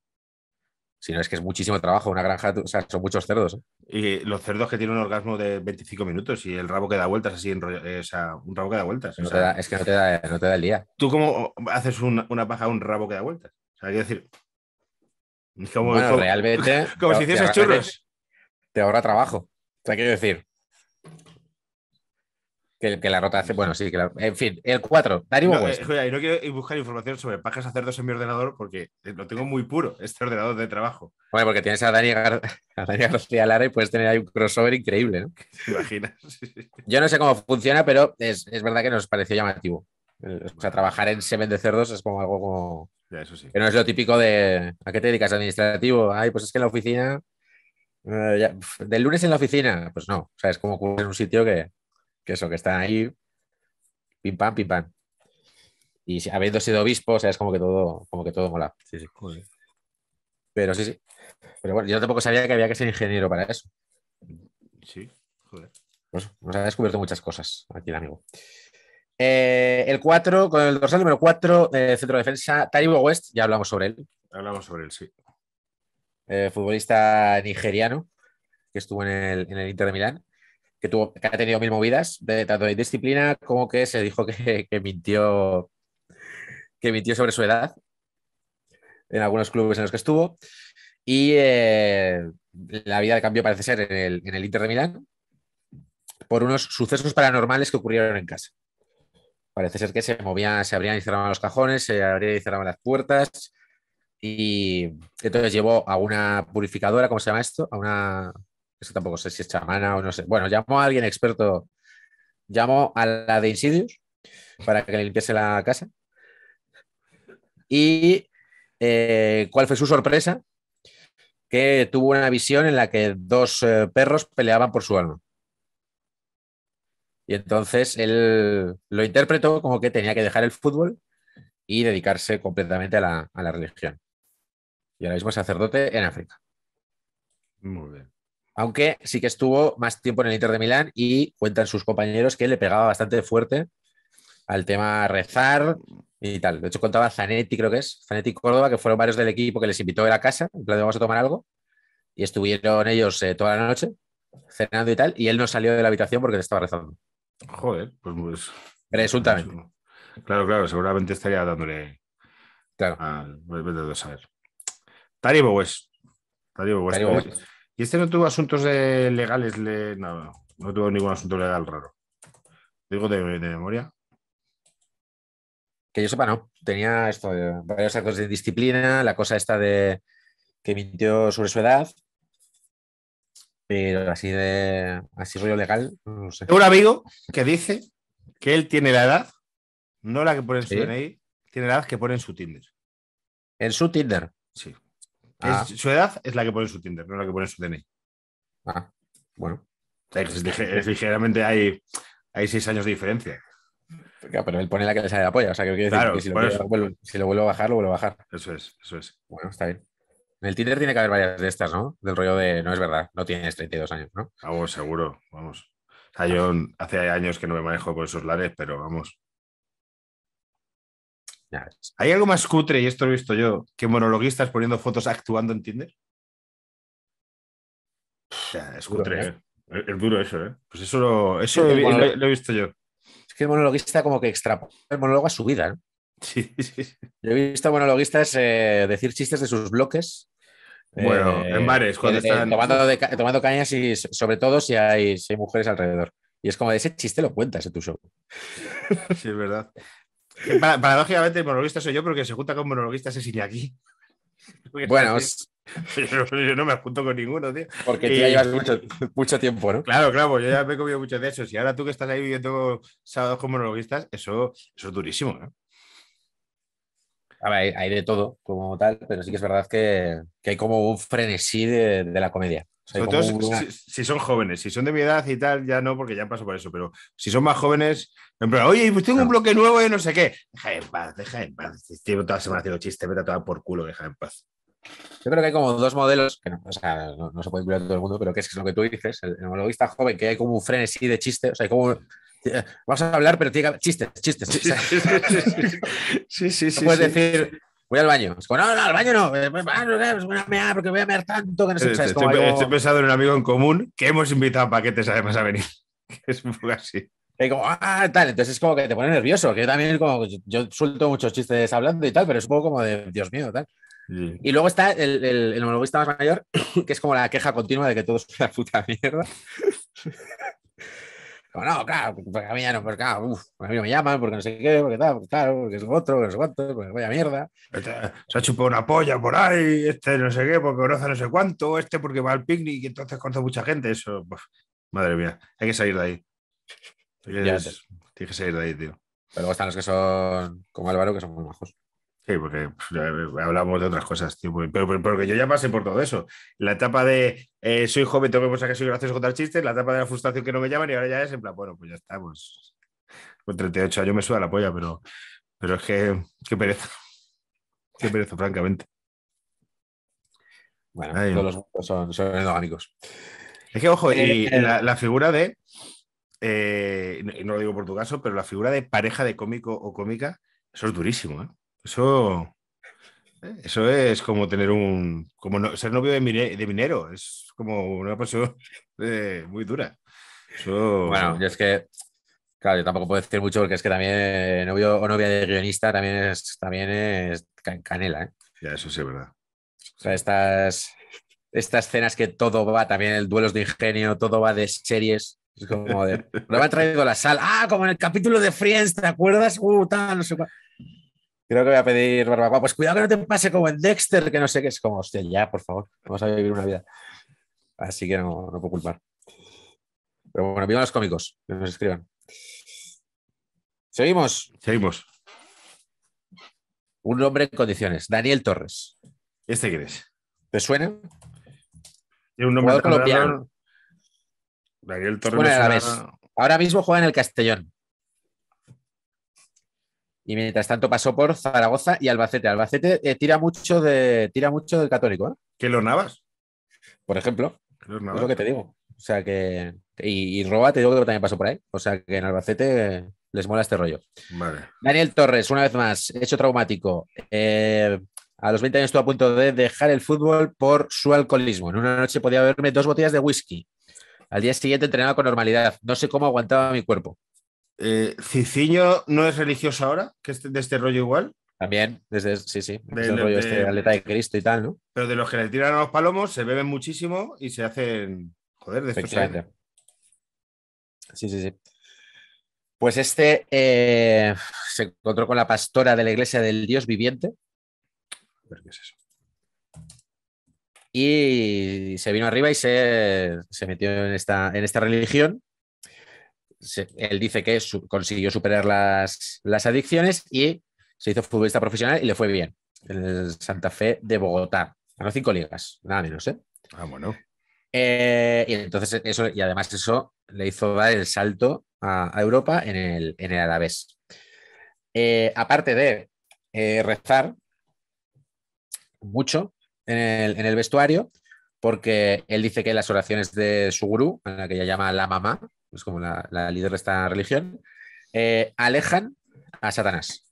[SPEAKER 1] Si no es que es muchísimo trabajo, una granja, o sea, son muchos cerdos. ¿eh?
[SPEAKER 2] Y los cerdos que tienen un orgasmo de 25 minutos y el rabo que da vueltas así, en eh, o sea, un
[SPEAKER 1] rabo que da vueltas. es que no te, da, el día.
[SPEAKER 2] ¿Tú cómo haces una, paja un rabo que da vueltas?
[SPEAKER 1] O sea, quiero decir... Como, realmente... Como si hicieses churros. Te ahorra trabajo. O sea, quiero decir, que, que, la hace bueno, sí, que la, en fin, el 4, Darío no, West.
[SPEAKER 2] Eh, no quiero buscar información sobre pajas cerdos en mi ordenador porque eh, lo tengo muy puro, este ordenador de trabajo.
[SPEAKER 1] Bueno, porque tienes a Dani, García Lara y puedes tener ahí un crossover increíble, ¿no?
[SPEAKER 2] imaginas?
[SPEAKER 1] Yo no sé cómo funciona, pero es, verdad que nos pareció llamativo. O sea, trabajar en semen de cerdos es como algo como... Ya, eso sí. Que no es lo típico de... ¿A qué te dedicas? ¿Administrativo? Ay, pues es que en la oficina... Eh, del lunes en la oficina. Pues no, o sea, es como en un sitio que que eso, que están ahí, pim pam, pim pam. Y si, habiendo sido obispo, es como que todo, como que todo mola. Sí, sí. Pero sí, sí. Pero bueno, yo tampoco sabía que había que ser ingeniero para eso. Sí, joder. Pues, nos ha descubierto muchas cosas aquí el amigo. Eh, el 4, con el dorsal número 4, eh, centro de defensa, Taribo West, ya hablamos sobre él. Hablamos sobre él, sí. Eh, futbolista nigeriano que estuvo en el Inter de Milán que, tuvo, que ha tenido mil movidas, de, tanto de disciplina como que se dijo que, mintió, que mintió sobre su edad en algunos clubes en los que estuvo. Y eh, la vida de cambio parece ser, en el, en el Inter de Milán por unos sucesos paranormales que ocurrieron en casa. Parece ser que se movían, se abrían y cerraban los cajones, se abrían y cerraban las puertas. Y entonces llevó a una purificadora, ¿cómo se llama esto? A una eso tampoco sé si es chamana o no sé. Bueno, llamó a alguien experto. Llamó a la de Insidious para que le limpiase la casa. Y eh, cuál fue su sorpresa, que tuvo una visión en la que dos eh, perros peleaban por su alma. Y entonces él lo interpretó como que tenía que dejar el fútbol y dedicarse completamente a la, a la religión. Y ahora mismo es sacerdote en África. Muy bien aunque sí que estuvo más tiempo en el Inter de Milán y cuentan sus compañeros que le pegaba bastante fuerte al tema rezar y tal. De hecho, contaba Zanetti, creo que es, Zanetti Córdoba, que fueron varios del equipo que les invitó a la casa, en plan de vamos a tomar algo, y estuvieron ellos eh, toda la noche cenando y tal, y él no salió de la habitación porque estaba rezando. Joder, pues... pues Presuntamente. Pues, claro, claro, seguramente estaría dándole... Claro. A,
[SPEAKER 2] saber. Y este no tuvo asuntos legales, no, no, tuvo ningún asunto legal raro. Digo de,
[SPEAKER 1] memoria. Que yo sepa, no. Tenía esto, eh, varios actos de disciplina, la cosa esta de que mintió sobre su edad. Pero así de así rollo legal, un amigo que dice que él tiene la edad, no la que pone en su DNI, tiene la edad que pone en su Tinder.
[SPEAKER 2] ¿En su Tinder? Sí. Ah. su edad es la que pone en su Tinder, no la que pone en su DNI.
[SPEAKER 1] Ah, bueno. ligeramente hay, hay seis años de diferencia. pero él pone la que le sale de la polla. O sea, que, si, lo vuelvo, a bajar, lo vuelvo a bajar. Eso es, eso es. Bueno, está bien. En el Tinder tiene que haber varias de estas, ¿no? Del rollo de no es verdad, no tienes 32 años, ¿no? Vamos, seguro, vamos. O hace años que no me manejo con esos lares,
[SPEAKER 2] pero vamos. ¿Hay algo más cutre, y esto lo he visto yo, que monologuistas poniendo fotos actuando en Tinder? es cutre. Eh. ¿eh? Es, duro eso, ¿eh?
[SPEAKER 1] Pues eso lo, he visto yo. Es que el monologuista como que extrapola el monólogo a su vida, ¿no? Sí, sí. Yo he visto monologuistas eh, decir chistes de sus bloques. Bueno, en bares, cuando están. Tomando, cañas y sobre todo si hay, si mujeres alrededor. Y es como de ese chiste lo cuentas en tu show. Sí, es verdad paradójicamente, el monologuista soy yo, porque se junta con monologuistas es
[SPEAKER 2] aquí. Bueno, yo no me junto con ninguno, tío. Porque ya llevas
[SPEAKER 1] mucho, tiempo, ¿no?
[SPEAKER 2] Claro, claro, pues yo ya me he comido muchos de esos. Y ahora tú que estás ahí viviendo sábados con
[SPEAKER 1] monologuistas, eso, eso es durísimo, ¿no? hay, de todo como tal, pero sí que es verdad que, hay como un frenesí de, de la comedia. si, son jóvenes, si son de mi edad
[SPEAKER 2] y tal, ya no, porque ya pasó por eso, pero
[SPEAKER 1] si son más jóvenes, en plan, oye, pues tengo un bloque nuevo y no sé qué.
[SPEAKER 2] Deja en paz, deja en paz.
[SPEAKER 1] Llevo toda la semana haciendo chistes, vete a por culo, deja en paz. Yo creo que hay como dos modelos, que no, o sea, no, se puede incluir a todo el mundo, pero que es, lo que tú dices, el, el joven, que hay como un frenesí de chiste, o sea, hay como vamos a hablar, pero tiene chistes, chistes, chistes. Sí, sí, sí. puedes decir, voy al baño. no, no, al baño no, eh, pues, a ah, pues, mear, ah, porque voy a mear tanto que no eh, se Estoy, como... estoy, pensando en un amigo en común que hemos invitado paquetes además a venir. es un poco así. Y como, ah, tal, entonces es como que te pone nervioso, que yo también como, pues, yo suelto muchos chistes hablando y tal, pero es un poco como de, Dios mío, tal. Y luego está el, el, el más mayor, que es como la queja continua de que todo es una puta mierda. no, claro, porque a mí ya no, porque claro, uf, a mí me llaman, porque no sé qué, porque tal, porque claro, porque es otro, porque sé cuánto, porque vaya mierda. Este, se ha chupado una polla por
[SPEAKER 2] ahí, este no sé qué, porque conoce no sé cuánto, este porque va al picnic y entonces conoce mucha gente. Eso, madre mía, hay que salir de ahí. Tienes, tienes que salir de ahí, tío. Pero luego están los que son como Álvaro, que son muy majos. Sí, porque eh, hablamos de otras cosas, tío, pero, pero, yo ya pasé por todo eso. La etapa de eh, soy joven, tengo que pensar que soy gracioso contar chistes, la etapa de la frustración que no me llaman y ahora ya es en plan, bueno, pues ya estamos. Pues, con 38 años me suda la polla, pero, pero es que qué pereza. Qué pereza,
[SPEAKER 1] francamente. Bueno, todos los son, son
[SPEAKER 2] Es que, ojo, y eh, la, figura de, no lo digo por tu caso, pero la figura de pareja de cómico o cómica, eso es durísimo, ¿eh? Eso, eso es como tener un. como ser novio de, minero. Es como una pasión muy dura.
[SPEAKER 1] bueno, yo es que. Claro, yo tampoco puedo decir mucho porque es que también novio o novia de guionista también es, también es canela. ¿eh? Ya, eso sí es verdad. estas, estas escenas que todo va, también el duelo de ingenio, todo va de series. Es como de. traído la sal. Ah, como en el capítulo de Friends, ¿te acuerdas? Uh, no sé creo que voy a pedir barbacoa. Pues cuidado que no te pase como en Dexter, que no sé qué es como, hostia, ya, por favor, vamos a vivir una vida. Así que no, puedo culpar. Pero bueno, viva los cómicos, que nos escriban. Seguimos. Seguimos. Un hombre en condiciones, Daniel Torres. ¿Este quién ¿Te suena? un nombre colombiano. Daniel Torres. Ahora mismo juega en el Castellón. Y mientras tanto pasó por Zaragoza y Albacete. Albacete eh, tira mucho de tira mucho del católico. ¿eh? ¿Que los Navas? Por ejemplo. Es lo que te digo. O sea que. Y, y, yo te digo que también pasó por ahí. O sea que en Albacete eh, les mola este rollo. Daniel Torres, una vez más, hecho traumático. Eh, a los 20 años estuvo a punto de dejar el fútbol por su alcoholismo. En una noche podía beberme dos botellas de whisky. Al día siguiente entrenaba con normalidad. No sé cómo aguantaba mi cuerpo. Eh, no es religioso ahora? ¿Que es de este rollo igual? También, desde, sí, sí, el rollo este, de Cristo y tal, ¿no?
[SPEAKER 2] Pero de los que le tiran a los palomos, se beben muchísimo y se hacen,
[SPEAKER 1] joder, de estos Sí, sí, sí. Pues este eh, se encontró con la pastora de la iglesia del Dios viviente. ¿Qué es eso? Y se vino arriba y se, se metió en esta, en esta religión él dice que consiguió superar las, adicciones y se hizo futbolista profesional y le fue bien. En el Santa Fe de Bogotá. Ganó cinco ligas, nada menos, ¿eh? Ah, bueno. Eh, y entonces eso, y además eso le hizo dar el salto a, Europa en el, en eh, aparte de rezar mucho en el, en el, vestuario, porque él dice que las oraciones de su gurú, a la que ella llama la mamá, es pues, como la, líder de esta religión, eh, alejan a Satanás.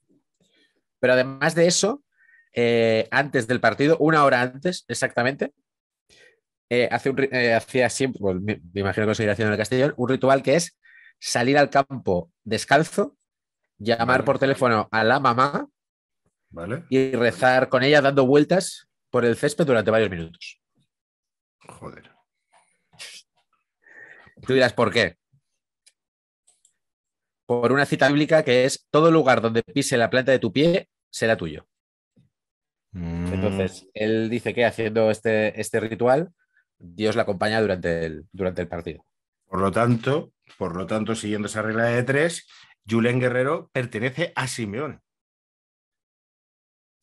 [SPEAKER 1] Pero además de eso, eh, antes del partido, una hora antes exactamente, eh, hace hacía siempre, pues, me, imagino que lo haciendo en el Castellón, un ritual que es salir al campo descalzo, llamar por teléfono a la mamá y rezar con ella dando vueltas por el césped durante varios minutos. Joder. Tú dirás, ¿por qué? por una cita bíblica que es todo lugar donde pise la planta de tu pie será tuyo. Mm. Entonces, él dice que haciendo este, este ritual, Dios la acompaña durante el, durante el partido. Por lo tanto, por lo tanto, siguiendo esa regla de tres, Julen
[SPEAKER 2] Guerrero pertenece a Simeón.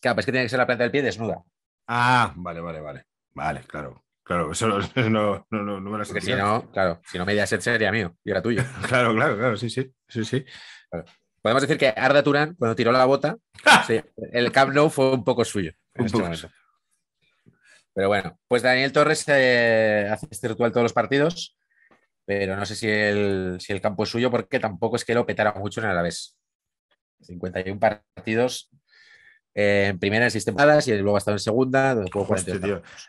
[SPEAKER 2] Claro, pues es que tiene que ser la planta del pie desnuda. Ah, vale, vale, vale. Vale, claro. Claro, eso no, no, no, no me lo Si no,
[SPEAKER 1] claro, si no Mediaset sería mío y era tuyo. claro, claro, claro, sí, sí. Podemos decir que Arda Turán, cuando tiró la bota, el Camp Nou fue un poco suyo. Este pero bueno, pues Daniel Torres eh, hace este ritual todos los partidos, pero no sé si el, si el campo es suyo, porque tampoco es que lo petara mucho en la vez. 51 partidos, eh, en primera en y luego
[SPEAKER 2] ha estado en segunda,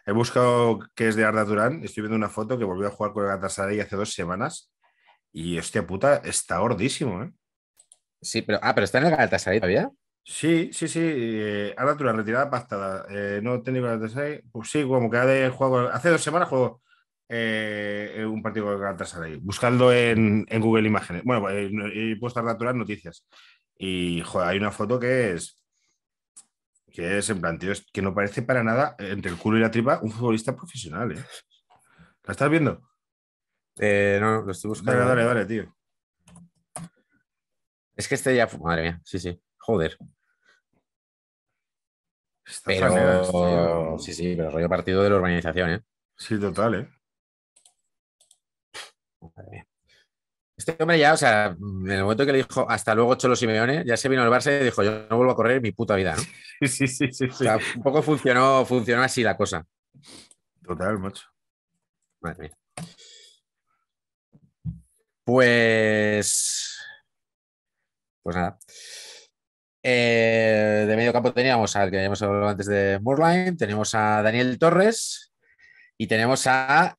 [SPEAKER 2] He buscado que es de Arda Durán. estoy viendo una foto que volvió a jugar con el Galatasaray hace dos semanas y hostia puta, está gordísimo, ¿eh?
[SPEAKER 1] Sí, pero, ah, pero está en el Galatasaray todavía.
[SPEAKER 2] Sí, sí, sí. Eh, Arda Turán, retirada pactada. Eh, no técnico Galatasaray. Pues sí, como que ha de juego. Hace dos semanas jugó un partido con Galatasaray. Buscando en, Google Imágenes. Bueno, he puesto Arda Turán noticias. Y hay una foto que es que es en plan, que no parece para nada, eh, entre el culo y la tripa, un futbolista profesional, ¿eh? ¿La estás viendo?
[SPEAKER 1] Eh, no, lo estoy buscando. Dale, dale, dale, tío. Es que este ya. Madre mía, sí, sí. Joder. pero. sí, sí, pero rollo partido de la urbanización, ¿eh? Sí, total, ¿eh? Madre mía. Este hombre ya, o sea, en el momento que le dijo hasta luego Cholo Simeone, ya se vino al Barça y dijo, yo no vuelvo a correr mi puta vida. Sí, sí, sí, sí, un poco funcionó, funcionó así la cosa. Total, macho. Madre mía. Pues. Pues nada. Eh, de medio campo teníamos al que habíamos hablado antes de murline tenemos a Daniel Torres y tenemos a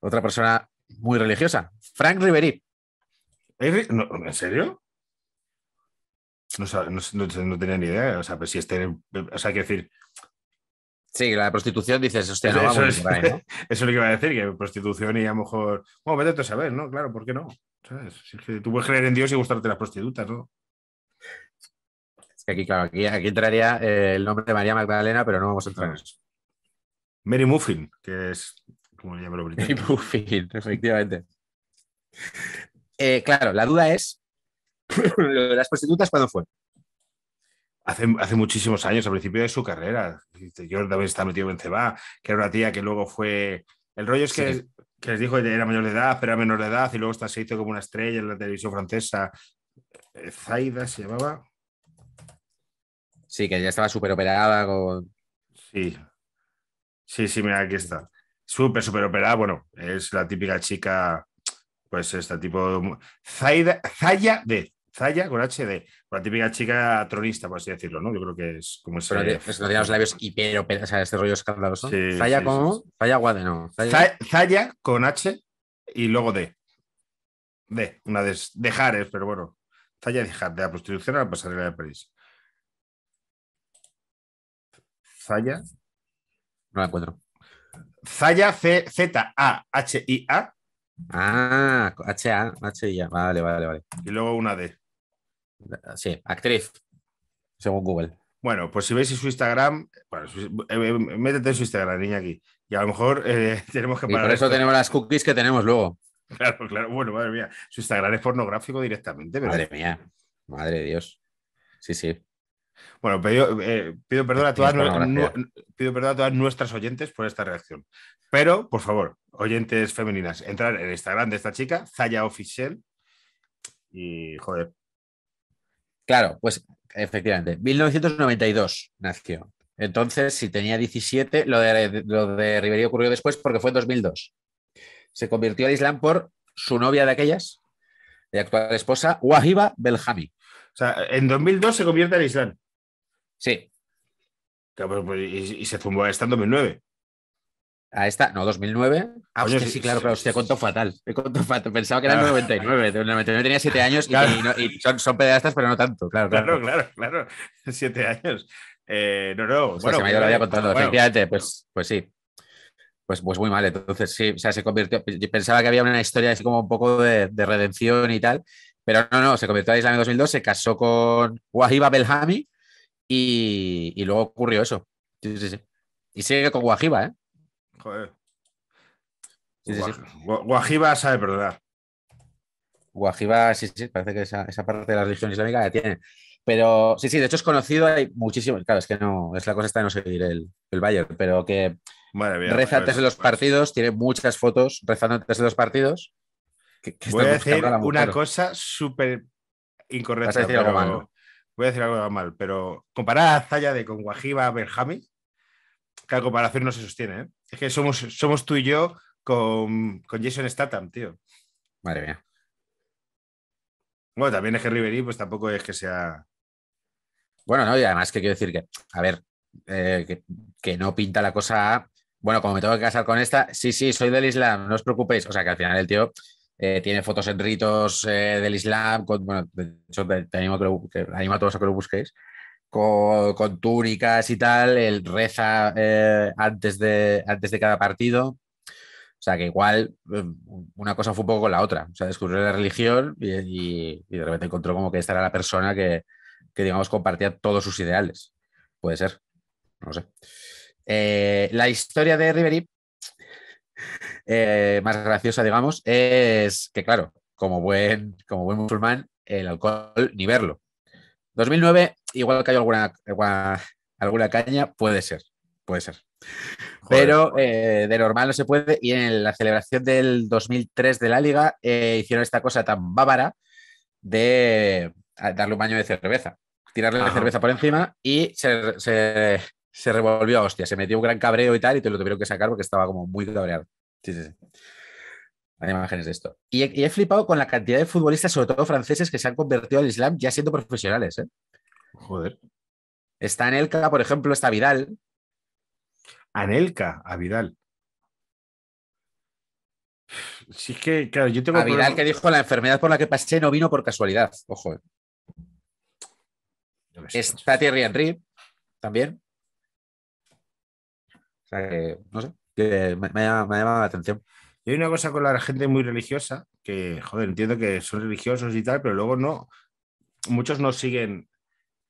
[SPEAKER 1] otra persona muy religiosa, Frank Riveri. ¿En serio?
[SPEAKER 2] No, tenía ni idea. O sea, pues si este, O decir.
[SPEAKER 1] Sí, la prostitución dices, hostia, eso, no vamos a es, eso
[SPEAKER 2] es lo que iba a decir, que prostitución y a lo mejor. Bueno, vete a saber, ¿no? Claro, ¿por qué no? tú
[SPEAKER 1] puedes creer en Dios y gustarte las prostitutas, ¿no? Es que aquí, claro, aquí, entraría eh, el nombre de María Magdalena, pero no vamos a entrar en eso. Mary Muffin, que es. como le llaman Mary Muffin, efectivamente. Eh, claro, la duda es, lo de las prostitutas, ¿cuándo fue?
[SPEAKER 2] Hace, hace, muchísimos años, al principio de su carrera. Yo también estaba metido en Cebá, que era una tía que luego fue... El rollo es que, les dijo que era mayor de edad, pero era menor de edad, y luego está se hizo como una estrella en la televisión francesa. Eh, Zaida se llamaba.
[SPEAKER 1] Sí, que ya estaba súper operada con...
[SPEAKER 2] Sí. Sí, sí, mira, aquí está. Súper, súper operada. Bueno, es la típica chica pues este tipo. Zaida, Zaya de. Zaya con HD, la típica chica tronista, por así decirlo, ¿no? Yo creo que es como ese... Pero tiene pues, los
[SPEAKER 1] labios hiper, o sea, este rollo escandaloso. Zaya Zaya Guade, no.
[SPEAKER 2] Zaya... con H y luego D. D, una de, dejar pero bueno. Zaya y dejar de la prostitución a la pasarela de París. Zaya. No la encuentro. Zaya, C-Z-A-H-I-A, Ah, H-A, Vale, vale, vale. Y luego una D. Sí, actriz, según Google. Bueno, pues si veis su Instagram, bueno, eh, eh, métete en su Instagram, niña aquí. Y a lo mejor eh, tenemos que parar. Y por eso tenemos las
[SPEAKER 1] cookies que tenemos luego.
[SPEAKER 2] Claro, claro. Bueno, madre mía. Su Instagram es pornográfico directamente. Madre mía.
[SPEAKER 1] Madre de Dios. Sí, sí. Bueno, pido, perdón pido
[SPEAKER 2] perdón a todas nuestras oyentes por esta reacción. Pero, por favor, oyentes femeninas, entrar en Instagram de esta chica, Zaya Official, y joder.
[SPEAKER 1] Claro, pues efectivamente, 1992 nació. Entonces, si tenía 17, lo de, lo de ocurrió después porque fue en 2002. Se convirtió al Islam por su novia de aquellas, de actual esposa, Wahiba Belhami. O sea, en 2002 se convierte al Islam. Sí. Pues, y, se zumbó esta en 2009. A esta, no, 2009. Ah, Oye, sí, claro, claro, hostia, cuento fatal. fatal. Pensaba que era el 99. El 99 tenía 7 años y, son, son, pero no tanto, claro. Claro,
[SPEAKER 2] claro, claro. 7 años. Eh, no, no. bueno, me ha ido la vida contando.
[SPEAKER 1] pues, pues sí. Pues, pues muy mal, entonces sí, o sea, se convirtió. Yo pensaba que había una historia así como un poco de, redención y tal, pero no, no, se convirtió a Islam en 2002, se casó con Wahiba Belhami y, y luego ocurrió eso. Sí, sí, sí. Y sigue con Wahiba, ¿eh? Joder. sabe perdonar. Guajiba, sí, sí, parece que esa, parte de la religión islámica la tiene. Pero sí, sí, de hecho es conocido, hay muchísimos. Claro, es que no, es la cosa esta de no seguir el, el Bayern, pero que reza antes de los partidos, tiene muchas fotos rezando antes de los partidos. Que, voy a decir una
[SPEAKER 2] cosa súper incorrecta. decir algo Voy a decir algo mal, pero comparar a Zayade con Guajiba Berjami, que la comparación no se sostiene, ¿eh? Es que somos, tú y yo con, con Jason Statham, tío. Madre mía. Bueno, también es que Riveri, pues
[SPEAKER 1] tampoco es que sea. Bueno, no, y además que quiero decir que, a ver, eh, que, no pinta la cosa. Bueno, como me tengo que casar con esta, sí, sí, soy del Islam, no os preocupéis. O sea, que al final el tío eh, tiene fotos en ritos eh, del Islam. bueno, de hecho, te, que animo a todos a que lo busquéis con, túnicas y tal, él reza eh, antes, de, antes de cada partido. O sea, que igual eh, una cosa fue un poco con la otra. O sea, descubrió la religión y, de repente encontró como que esta era la persona que, digamos, compartía todos sus ideales. Puede ser. No sé. Eh, la historia de Riveri, más graciosa, digamos, es que, claro, como buen, como buen musulmán, el alcohol ni verlo. 2009, igual que alguna, alguna caña, puede ser, puede ser. Pero eh, de normal no se puede. Y en la celebración del 2003 de la Liga eh, hicieron esta cosa tan bávara de darle un baño de cerveza, tirarle la cerveza por encima y se, se revolvió a hostia. Se metió un gran cabreo y tal, y te lo tuvieron que sacar porque estaba como muy cabreado. Sí, sí, sí. Hay imágenes de esto. Y he, flipado con la cantidad de futbolistas, sobre todo franceses, que se han convertido al Islam ya siendo profesionales. ¿eh? Joder. Está Anelka, por ejemplo, está Vidal. Anelka, a Vidal. Sí, que, claro, yo tengo. A Vidal que dijo: la enfermedad por la que pasé no vino por casualidad. Ojo. ¿eh? está Thierry Henry también. O sea que, no sé, que me, ha llamado la atención. Y hay una cosa con
[SPEAKER 2] la gente muy religiosa, que, joder, entiendo que son religiosos y tal, pero luego no, muchos no siguen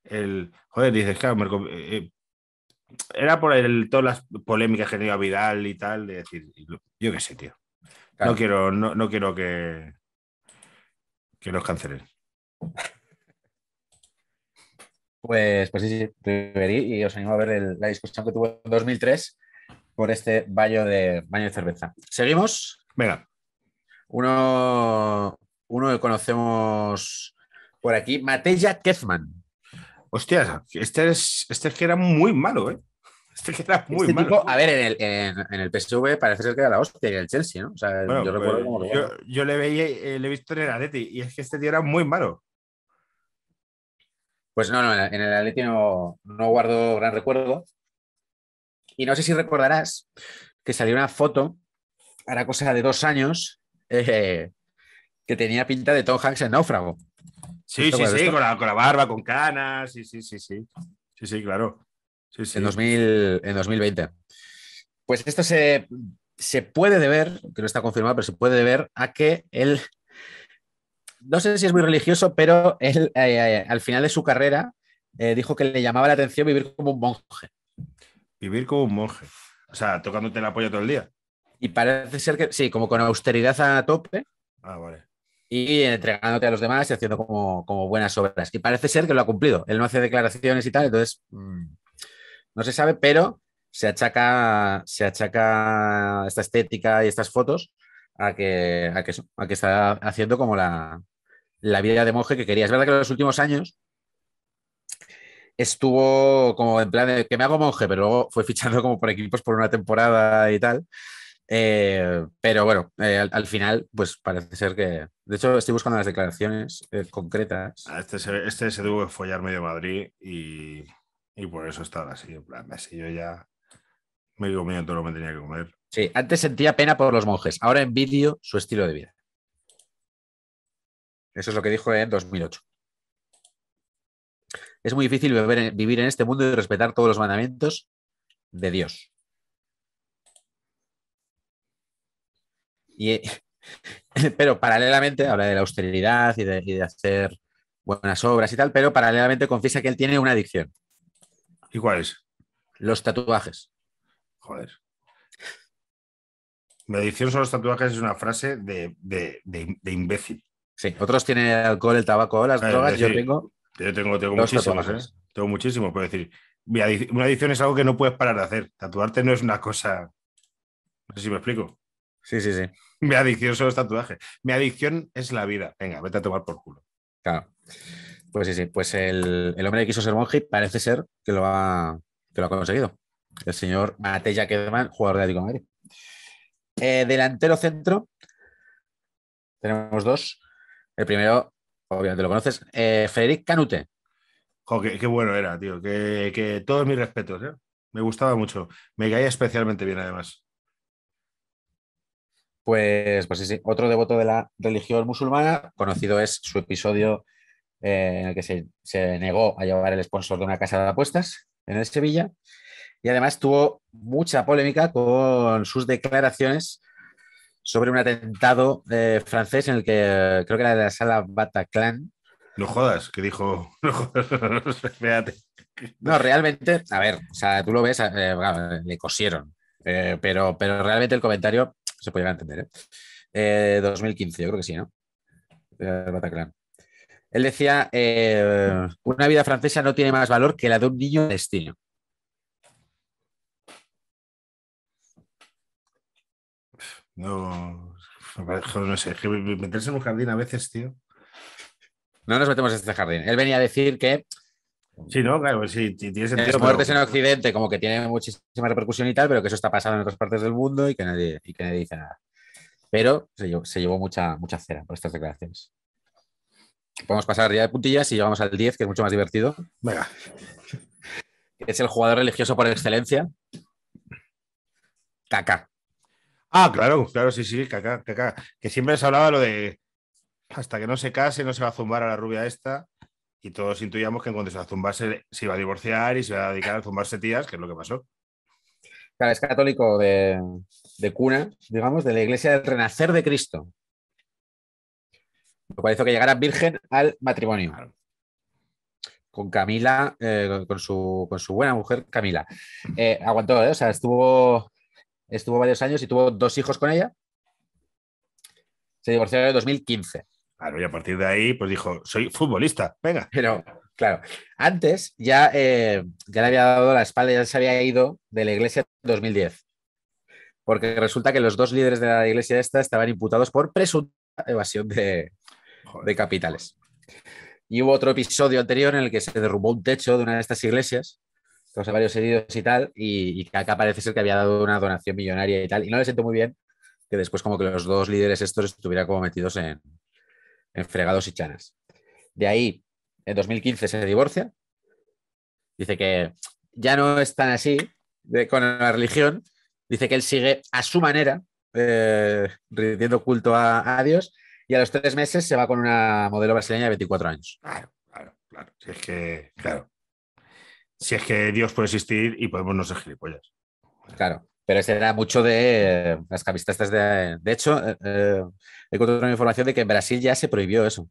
[SPEAKER 2] el, joder, dices, claro, eh, eh, era por el, todas las polémicas que tenía Vidal y tal, de decir, yo qué sé, tío. No quiero, no, quiero que, que los cancelen.
[SPEAKER 1] Pues, pues sí, sí, y os animo a ver la discusión que tuvo en 2003 por este baño de, baño de cerveza. ¿Seguimos? Venga. Uno, uno que conocemos por aquí, Mateja Kefman. Hostia, este es, este que era muy malo, ¿eh?
[SPEAKER 2] Este que era muy este malo.
[SPEAKER 1] a ver, en el, en, el, PSV parece ser que era la hostia y el Chelsea, ¿no? yo, recuerdo pues,
[SPEAKER 2] yo, le veía, eh, le he visto en el Atleti y es que este tío era muy malo.
[SPEAKER 1] Pues no, no, en el Atleti no guardo gran recuerdo. Y no sé si recordarás que salió una foto, hará cosa de dos años, eh, que tenía pinta de Tom Hanks en Náufrago. Sí, sí, sí, con la, barba, con canas, sí, sí, sí, sí. Sí, sí, claro. En, 2000, en 2020. Pues esto se, se puede deber, que no está confirmado, pero se puede deber a que él, no sé si es muy religioso, pero él eh, eh, al final de su carrera dijo que le llamaba la atención vivir como un monje. Vivir como un monje. O sea, tocándote la polla todo el día. Y parece ser que, sí, como con austeridad a tope. Ah, vale. Y entregándote a los demás y haciendo como, buenas obras. Y parece ser que lo ha cumplido. Él no hace declaraciones y tal, entonces mm, no se sabe, pero se achaca, se achaca esta estética y estas fotos a que, que, está haciendo como la, la vida de monje que quería. Es verdad que en los últimos años estuvo como en plan de que me hago monje, pero luego fue fichando como por equipos por una temporada y tal. Eh, pero bueno, eh, al, final, pues parece ser que. De hecho, estoy buscando las declaraciones eh, concretas. Ah, este,
[SPEAKER 2] este se, tuvo que follar medio Madrid y, por eso estaba así. En plan, así yo ya
[SPEAKER 1] me digo todo lo que tenía que comer. Sí, antes sentía pena por los monjes, ahora envidio su estilo de vida. Eso es lo que dijo en 2008 es muy difícil vivir en este mundo y respetar todos los mandamientos de Dios. Y, pero paralelamente habla de la austeridad y de, hacer buenas obras y tal, pero paralelamente confiesa que él tiene una adicción. ¿Y cuál es? Los tatuajes. Joder. La adicción son los tatuajes es una
[SPEAKER 2] frase de, imbécil. Sí, otros tienen el alcohol, el tabaco, las eh, drogas, yo tengo yo tengo, tengo muchísimos, ¿eh? Tengo muchísimos, puedo decir, una adicción es algo que no puedes parar de hacer. Tatuarte no es una cosa. No sé si me explico. Sí, sí, sí. Mi adicción son los tatuajes. Mi adicción es la vida. Venga, vete a tomar por culo.
[SPEAKER 1] Claro. Pues sí, sí. Pues el, hombre que quiso ser monje parece ser que lo ha, lo ha conseguido. El señor Mateja que jugador de Atlético de Madrid. Eh, delantero centro. Tenemos dos. El primero, obviamente lo conoces. Eh, Federic
[SPEAKER 2] Canute. qué, bueno era, tío. Que, todos mis respetos, ¿eh? Me gustaba
[SPEAKER 1] mucho. Me caía especialmente bien, además. Pues, pues sí, sí. Otro devoto de la religión musulmana, conocido es su episodio eh, en el que se, se, negó a llevar el sponsor de una casa de apuestas en Sevilla. Y además tuvo mucha polémica con sus declaraciones sobre un atentado eh, francés en el que eh, creo que era de la sala Bataclan. No jodas, que dijo, no
[SPEAKER 2] jodas,
[SPEAKER 1] No, realmente, a ver, o sea, tú lo ves, eh, le cosieron, pero, pero realmente el comentario se podía entender. ¿eh? 2015, yo creo que sí, ¿no? Bataclan. Él decía, una vida francesa no tiene más valor que la de un niño destino No,
[SPEAKER 2] no sé, meterse en un jardín a veces, tío.
[SPEAKER 1] No nos metemos en este jardín. Él venía a decir que Sí, no, claro, pues sí, tiene sentido. Las muertes en Occidente, como que tiene muchísima repercusión y tal, pero que eso está pasando en otras partes del mundo y que nadie, que nadie dice nada. Pero se llevó, mucha, mucha cera por estas declaraciones. Podemos pasar ya de puntillas y llegamos al 10, que es mucho más divertido. Venga. Es el jugador religioso por excelencia. Caca.
[SPEAKER 2] Ah, claro, claro, sí, sí, Que siempre se hablaba lo de hasta que no se case, no se va a zumbar a la rubia esta. Y todos intuíamos que en cuanto se va a zumbarse, se iba a divorciar y se va a dedicar a zumbarse tías, que es lo que pasó.
[SPEAKER 1] Claro, es católico de, cuna, digamos, de la iglesia del renacer de Cristo. Lo cual hizo que llegara virgen al matrimonio. Con Camila, eh, con, su, con, su, buena mujer Camila. Eh, aguantó, ¿eh? o sea, estuvo estuvo varios años y tuvo dos hijos con ella.
[SPEAKER 2] Se divorció en 2015. Claro, y a partir de ahí, pues dijo, soy futbolista,
[SPEAKER 1] venga. Pero, claro, antes ya, eh, ya le había dado la espalda, ya se había ido de la iglesia en 2010. Porque resulta que los dos líderes de la iglesia esta estaban imputados por presunta evasión de capitales. Y hubo otro episodio anterior en el que se derrumbó un techo de una de estas iglesias a varios heridos y tal, y, acá parece ser que había dado una donación millonaria y tal, y no le siento muy bien que después como que los dos líderes estos estuvieran como metidos en, fregados y chanas. De ahí, en 2015 se divorcia, dice que ya no es tan así de, con la religión, dice que él sigue a su manera, eh, rindiendo culto a, Dios, y a los tres meses se va con una modelo brasileña de 24 años. Claro, claro, que, claro si es que Dios puede existir y podemos no ser gilipollas. Claro, pero ese era mucho de eh, las camisetas de... De hecho, eh, eh, he encontrado información de que en Brasil ya se prohibió eso.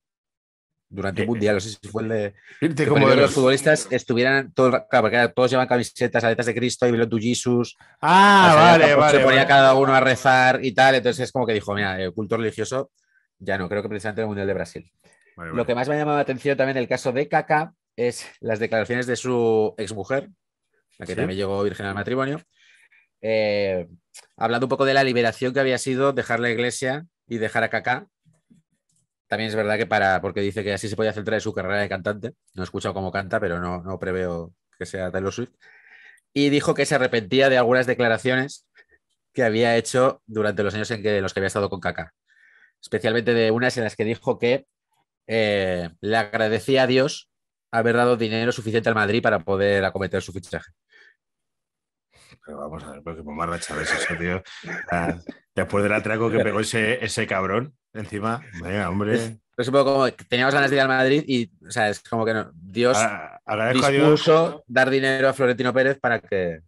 [SPEAKER 1] Durante un mundial, no sé si fue el de... como de los... futbolistas estuvieran... Todo, porque todos llevan camisetas, aletas de Cristo y tu Jesus. Ah, vale, vale. Se ponía cada uno a rezar y tal. Entonces es como que dijo, mira, el culto religioso ya no, creo que precisamente el mundial de Brasil. Lo que más me ha llamado la atención también el caso de Kaká, es las declaraciones de su exmujer, la que también llegó virgen al matrimonio, eh, hablando un poco de la liberación que había sido dejar la iglesia y dejar a Kaká. También es verdad que para, porque dice que así se podía centrar en su carrera de cantante. No he escuchado cómo canta, pero no, preveo que sea Taylor Swift. Y dijo que se arrepentía de algunas declaraciones que había hecho durante los años en que, los que había estado con Kaká. Especialmente de unas en las que dijo que eh, le agradecía a Dios haber dado dinero suficiente al Madrid para poder acometer su fichaje. Pero vamos a ver, porque por más Chávez eso, tío. Ah, después del atraco que pegó ese, ese cabrón encima, venga, hombre. pero un poco como que teníamos ganas de ir al Madrid y, o sea, es como que no. Dios ah, agradezco dar dinero a Florentino Pérez para que,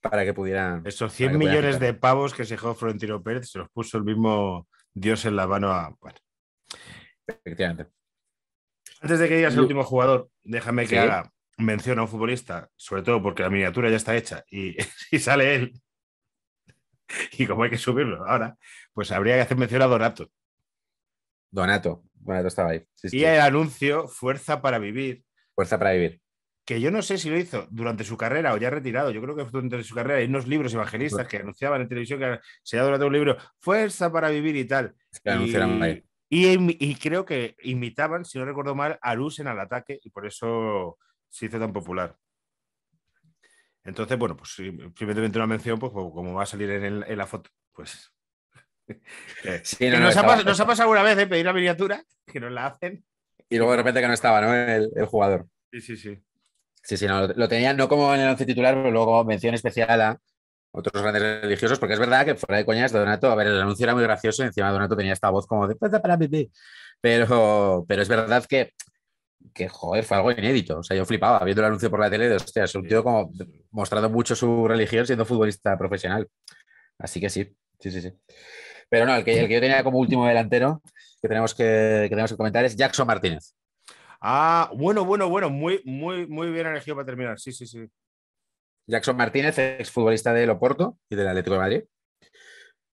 [SPEAKER 1] para que pudieran. Esos 100 millones de
[SPEAKER 2] pavos que se dejó Florentino Pérez se los puso el mismo Dios en la mano a. Efectivamente. Antes de que digas el último jugador, déjame que haga mención a un futbolista, sobre todo porque la miniatura ya está hecha y, si sale él. Y como hay que subirlo ahora, pues habría que hacer mención a Donato. Donato, Donato estaba ahí. y el anuncio Fuerza para vivir. Fuerza para vivir. Que yo no sé si lo hizo durante su carrera o ya retirado. Yo creo que fue durante su carrera. Hay unos libros evangelistas pues que anunciaban en televisión que se ha durante un libro Fuerza para vivir y tal. Y, creo que imitaban, si no recuerdo mal, a Luz al ataque y por eso se hizo tan popular. Entonces, bueno, pues simplemente una mención, pues como va a salir en, la foto, pues. nos, ha, pasado una vez ¿eh? pedir la miniatura, que nos la hacen.
[SPEAKER 1] Y luego de repente que no estaba, ¿no? El, jugador. Sí, sí, sí. Sí, sí, lo, tenían no como en el once titular, pero luego mención especial a otros grandes religiosos, porque es verdad que fuera de coñas Donato, a ver, el anuncio era muy gracioso, encima Donato tenía esta voz como de pues, para pero, pero es verdad que, que, joder, fue algo inédito. O sea, yo flipaba viendo el anuncio por la tele de, es un tío como mostrando mucho su religión siendo futbolista profesional. Así que sí, sí, sí, sí. Pero no, el que, yo tenía como último delantero que tenemos que, que tenemos que comentar es Jackson Martínez. Ah, bueno, bueno, bueno, muy, muy, muy bien elegido para terminar. Sí, sí, sí. Jackson Martínez, exfutbolista del Oporto y del Atlético de Madrid.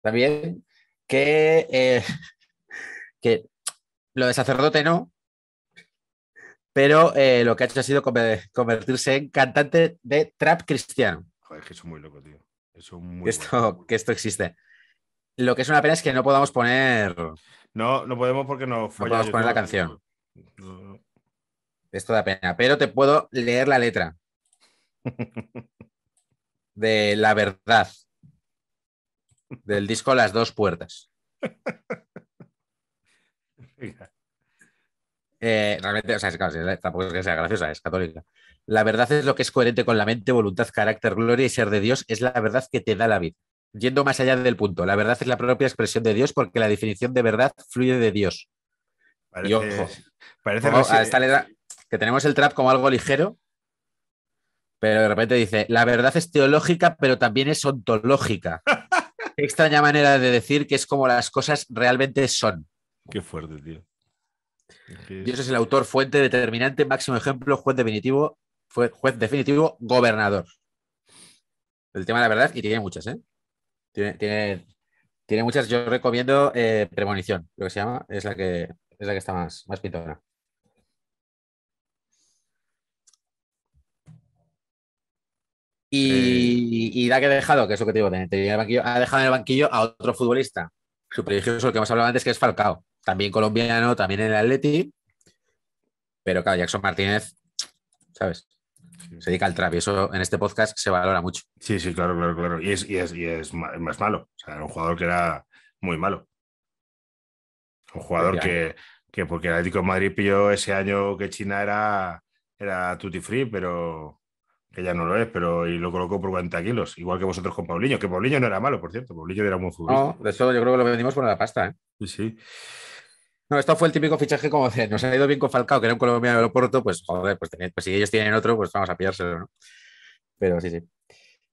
[SPEAKER 1] También que, eh, que lo de sacerdote no, pero eh, lo que ha hecho ha sido convertirse en cantante de trap cristiano.
[SPEAKER 2] Joder, que eso es muy loco, tío.
[SPEAKER 1] esto, Que esto existe. Lo que es una pena es que no podamos poner. No, no podemos porque no fue No podemos poner la canción. Esto da pena. Pero te puedo leer la letra de La Verdad, del disco Las Dos Puertas. Eh, realmente, o sea, tampoco es que sea graciosa, es católica. La verdad es lo que es coherente con la mente, voluntad, carácter, gloria y ser de Dios, es la verdad que te da la vida. Yendo más allá del punto, la verdad es la propia expresión de Dios porque la definición de verdad fluye de Dios. y ojo, parece que tenemos el trap como algo ligero, pero de repente dice, la verdad es teológica, pero también es ontológica. Qué extraña manera de decir que es como las cosas realmente son. Qué fuerte, tío. Dios es el autor, fuente determinante, máximo ejemplo, juez definitivo, juez definitivo, gobernador. El tema de la verdad, y tiene muchas, ¿eh? Tiene, tiene, muchas. Yo recomiendo eh, Premonición, lo que se llama, es la que, es la que está más, más Y, da que ha dejado, que es lo que te digo, ha dejado en el banquillo a otro futbolista religioso, el que hemos hablado antes, que es Falcao. También colombiano, también en el Atleti. Pero claro, Jackson Martínez, ¿sabes? Se dedica al trap y eso en este podcast se valora mucho. Sí, sí, claro, claro, claro. Y es, más malo. O sea, era un jugador que era muy malo.
[SPEAKER 2] Un jugador que, porque el Atlético de Madrid pilló ese año que China era, era tutti free, pero que ya no lo es, pero y lo colocó por 40 kilos, igual
[SPEAKER 1] que vosotros con Paulinho, que Paulinho no era malo, por cierto, Paulinho era muy futbolista. No, de eso yo creo que lo vendimos por la pasta, ¿eh? Sí, sí. No, esto fue el típico fichaje como nos ha ido bien con Falcao, que era un colombiano de aeropuerto pues joder, pues, pues, si ellos tienen otro, pues vamos a pillárselo, ¿no? Pero sí, sí.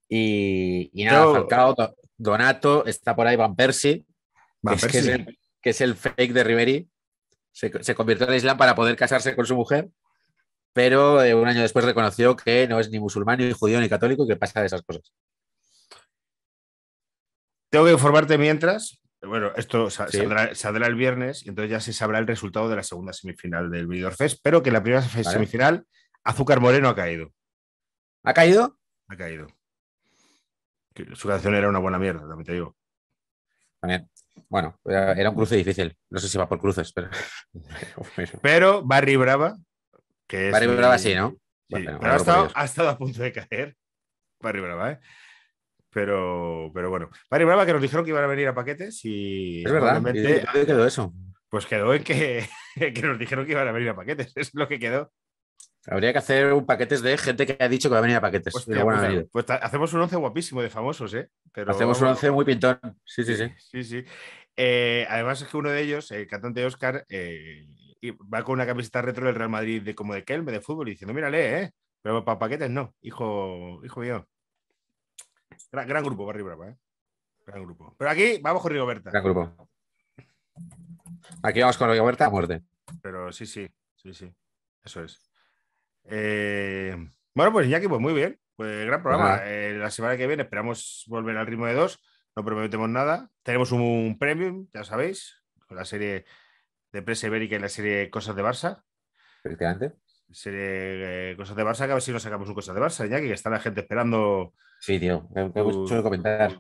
[SPEAKER 1] Y, nada, Falcao, Donato, está por ahí Van Persie, Que, es el, fake de Riveri, se, se convirtió en Islam para poder casarse con su mujer pero eh, un año después reconoció que no es ni musulmán, ni judío, ni católico y que pasa de esas cosas. Tengo que informarte mientras.
[SPEAKER 2] Bueno, esto saldrá, el viernes y entonces ya se sabrá el resultado de la segunda semifinal del video Fest, pero que en la primera semifinal Azúcar Moreno ha caído. ¿Ha caído? Ha caído. Su canción era una buena mierda, también te digo. Bueno, era un cruce
[SPEAKER 1] difícil. No sé si va por cruces, pero. pero Barry Brava que es Barry Brava sí, ¿no? ha
[SPEAKER 2] estado, a punto de caer. Barry Brava, ¿eh? Pero, pero bueno. Barry Brava que nos dijeron que iban a venir a paquetes y. Es verdad, ¿dónde quedó eso? Pues quedó en que, nos dijeron que iban a venir a paquetes. Es lo que quedó.
[SPEAKER 1] Habría que hacer un paquetes de gente que ha dicho que va a venir a paquetes. pues,
[SPEAKER 2] pues hacemos un once guapísimo de famosos, ¿eh? hacemos un once muy pintón. Sí, sí, sí. Sí, sí. Eh, además es que uno de ellos, el cantante Oscar, eh, va con una camiseta retro del Real Madrid de como de Kelme, de fútbol, y diciendo, mírale, ¿eh? Pero para paquetes no, hijo, hijo mío. Gran, grupo, ¿eh? Gran grupo. Pero aquí vamos con Rigoberta. Gran
[SPEAKER 1] grupo. Aquí vamos con Rigoberta a muerte.
[SPEAKER 2] Pero sí, sí, sí, sí. Eso es. Eh, bueno, pues Iñaki, pues muy bien. Pues gran pues programa. Eh, la semana que viene esperamos volver al ritmo de dos. No prometemos nada. Tenemos un premium, ya sabéis, con la serie de Presa ibérica en la serie Cosas de Barça. Efectivamente. Serie eh, Cosas de Barça, a ver si nos sacamos un Cosas de Barça, ya que está la gente esperando. Sí, tío, me, gusta mucho
[SPEAKER 1] comentar.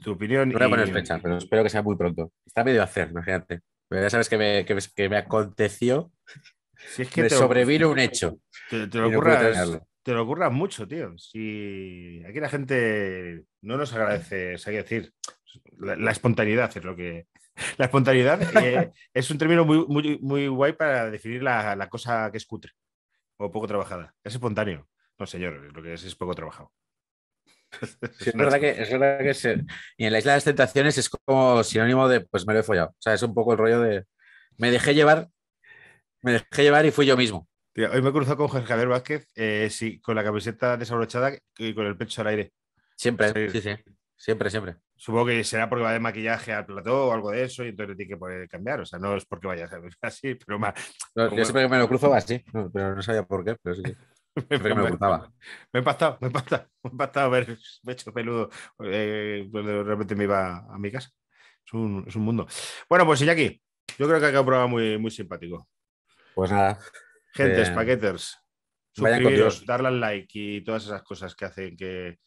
[SPEAKER 1] Tu opinión. No voy a poner fecha, pero espero que sea muy pronto. Está medio a hacer, imagínate. Pero ya sabes que me, aconteció. Si es que sobrevino un hecho. Te, lo
[SPEAKER 2] ocurra, mucho, tío. Si aquí la gente no nos agradece, hay que decir, la espontaneidad es lo que, la espontaneidad eh, es un término muy, muy, muy guay para definir la, cosa que es cutre o poco trabajada. Es espontáneo. No, señor, lo que es es poco trabajado.
[SPEAKER 1] es, verdad que, es, y en la isla de las tentaciones es como sinónimo de pues me lo he follado. O sea, es un poco el rollo de me dejé llevar, me dejé llevar y fui yo mismo.
[SPEAKER 2] hoy me he cruzado con Javier Vázquez, eh, sí, con la camiseta desabrochada y con el pecho al aire.
[SPEAKER 1] Siempre, Siempre,
[SPEAKER 2] siempre. Supongo que será porque va de maquillaje al plató o algo de eso y entonces tiene que poder cambiar. O sea, no es porque vaya así, pero más. Yo siempre que me lo cruzo así,
[SPEAKER 1] pero no sabía por qué, pero sí. me, me, me, me
[SPEAKER 2] he pasado me he pasado me he impactado me he hecho peludo. Eh, de repente me iba a mi casa. Es un, es un mundo. Bueno, pues Iñaki, yo creo que ha quedado un programa muy, muy simpático.
[SPEAKER 1] Pues nada. Gente, eh... paqueters suscribiros,
[SPEAKER 2] darle al like y todas esas cosas que hacen que,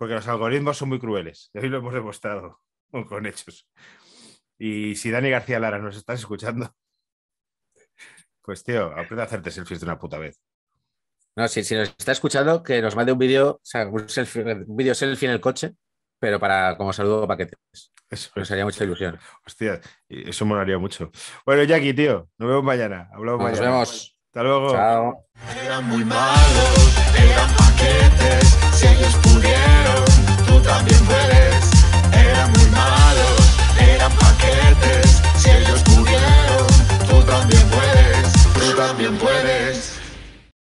[SPEAKER 2] porque los algoritmos son muy crueles, y hoy lo hemos demostrado con hechos. Y si Dani García Lara nos está escuchando, pues tío, aprende a hacerte selfies
[SPEAKER 1] de una puta vez. No, si, si nos está escuchando, que nos mande un vídeo, o sea, un, selfie, vídeo selfie en el coche, pero para como saludo paquetes. Eso nos haría mucha ilusión. Hostia, eso molaría mucho.
[SPEAKER 2] Bueno, Jackie, tío, nos vemos mañana.
[SPEAKER 1] Hablamos nos vemos. Hasta luego.
[SPEAKER 2] Chao. Si ellos pudieron,
[SPEAKER 1] tú también puedes. Eran muy malos, eran paquetes. Si ellos pudieron, tú también puedes, tú también puedes.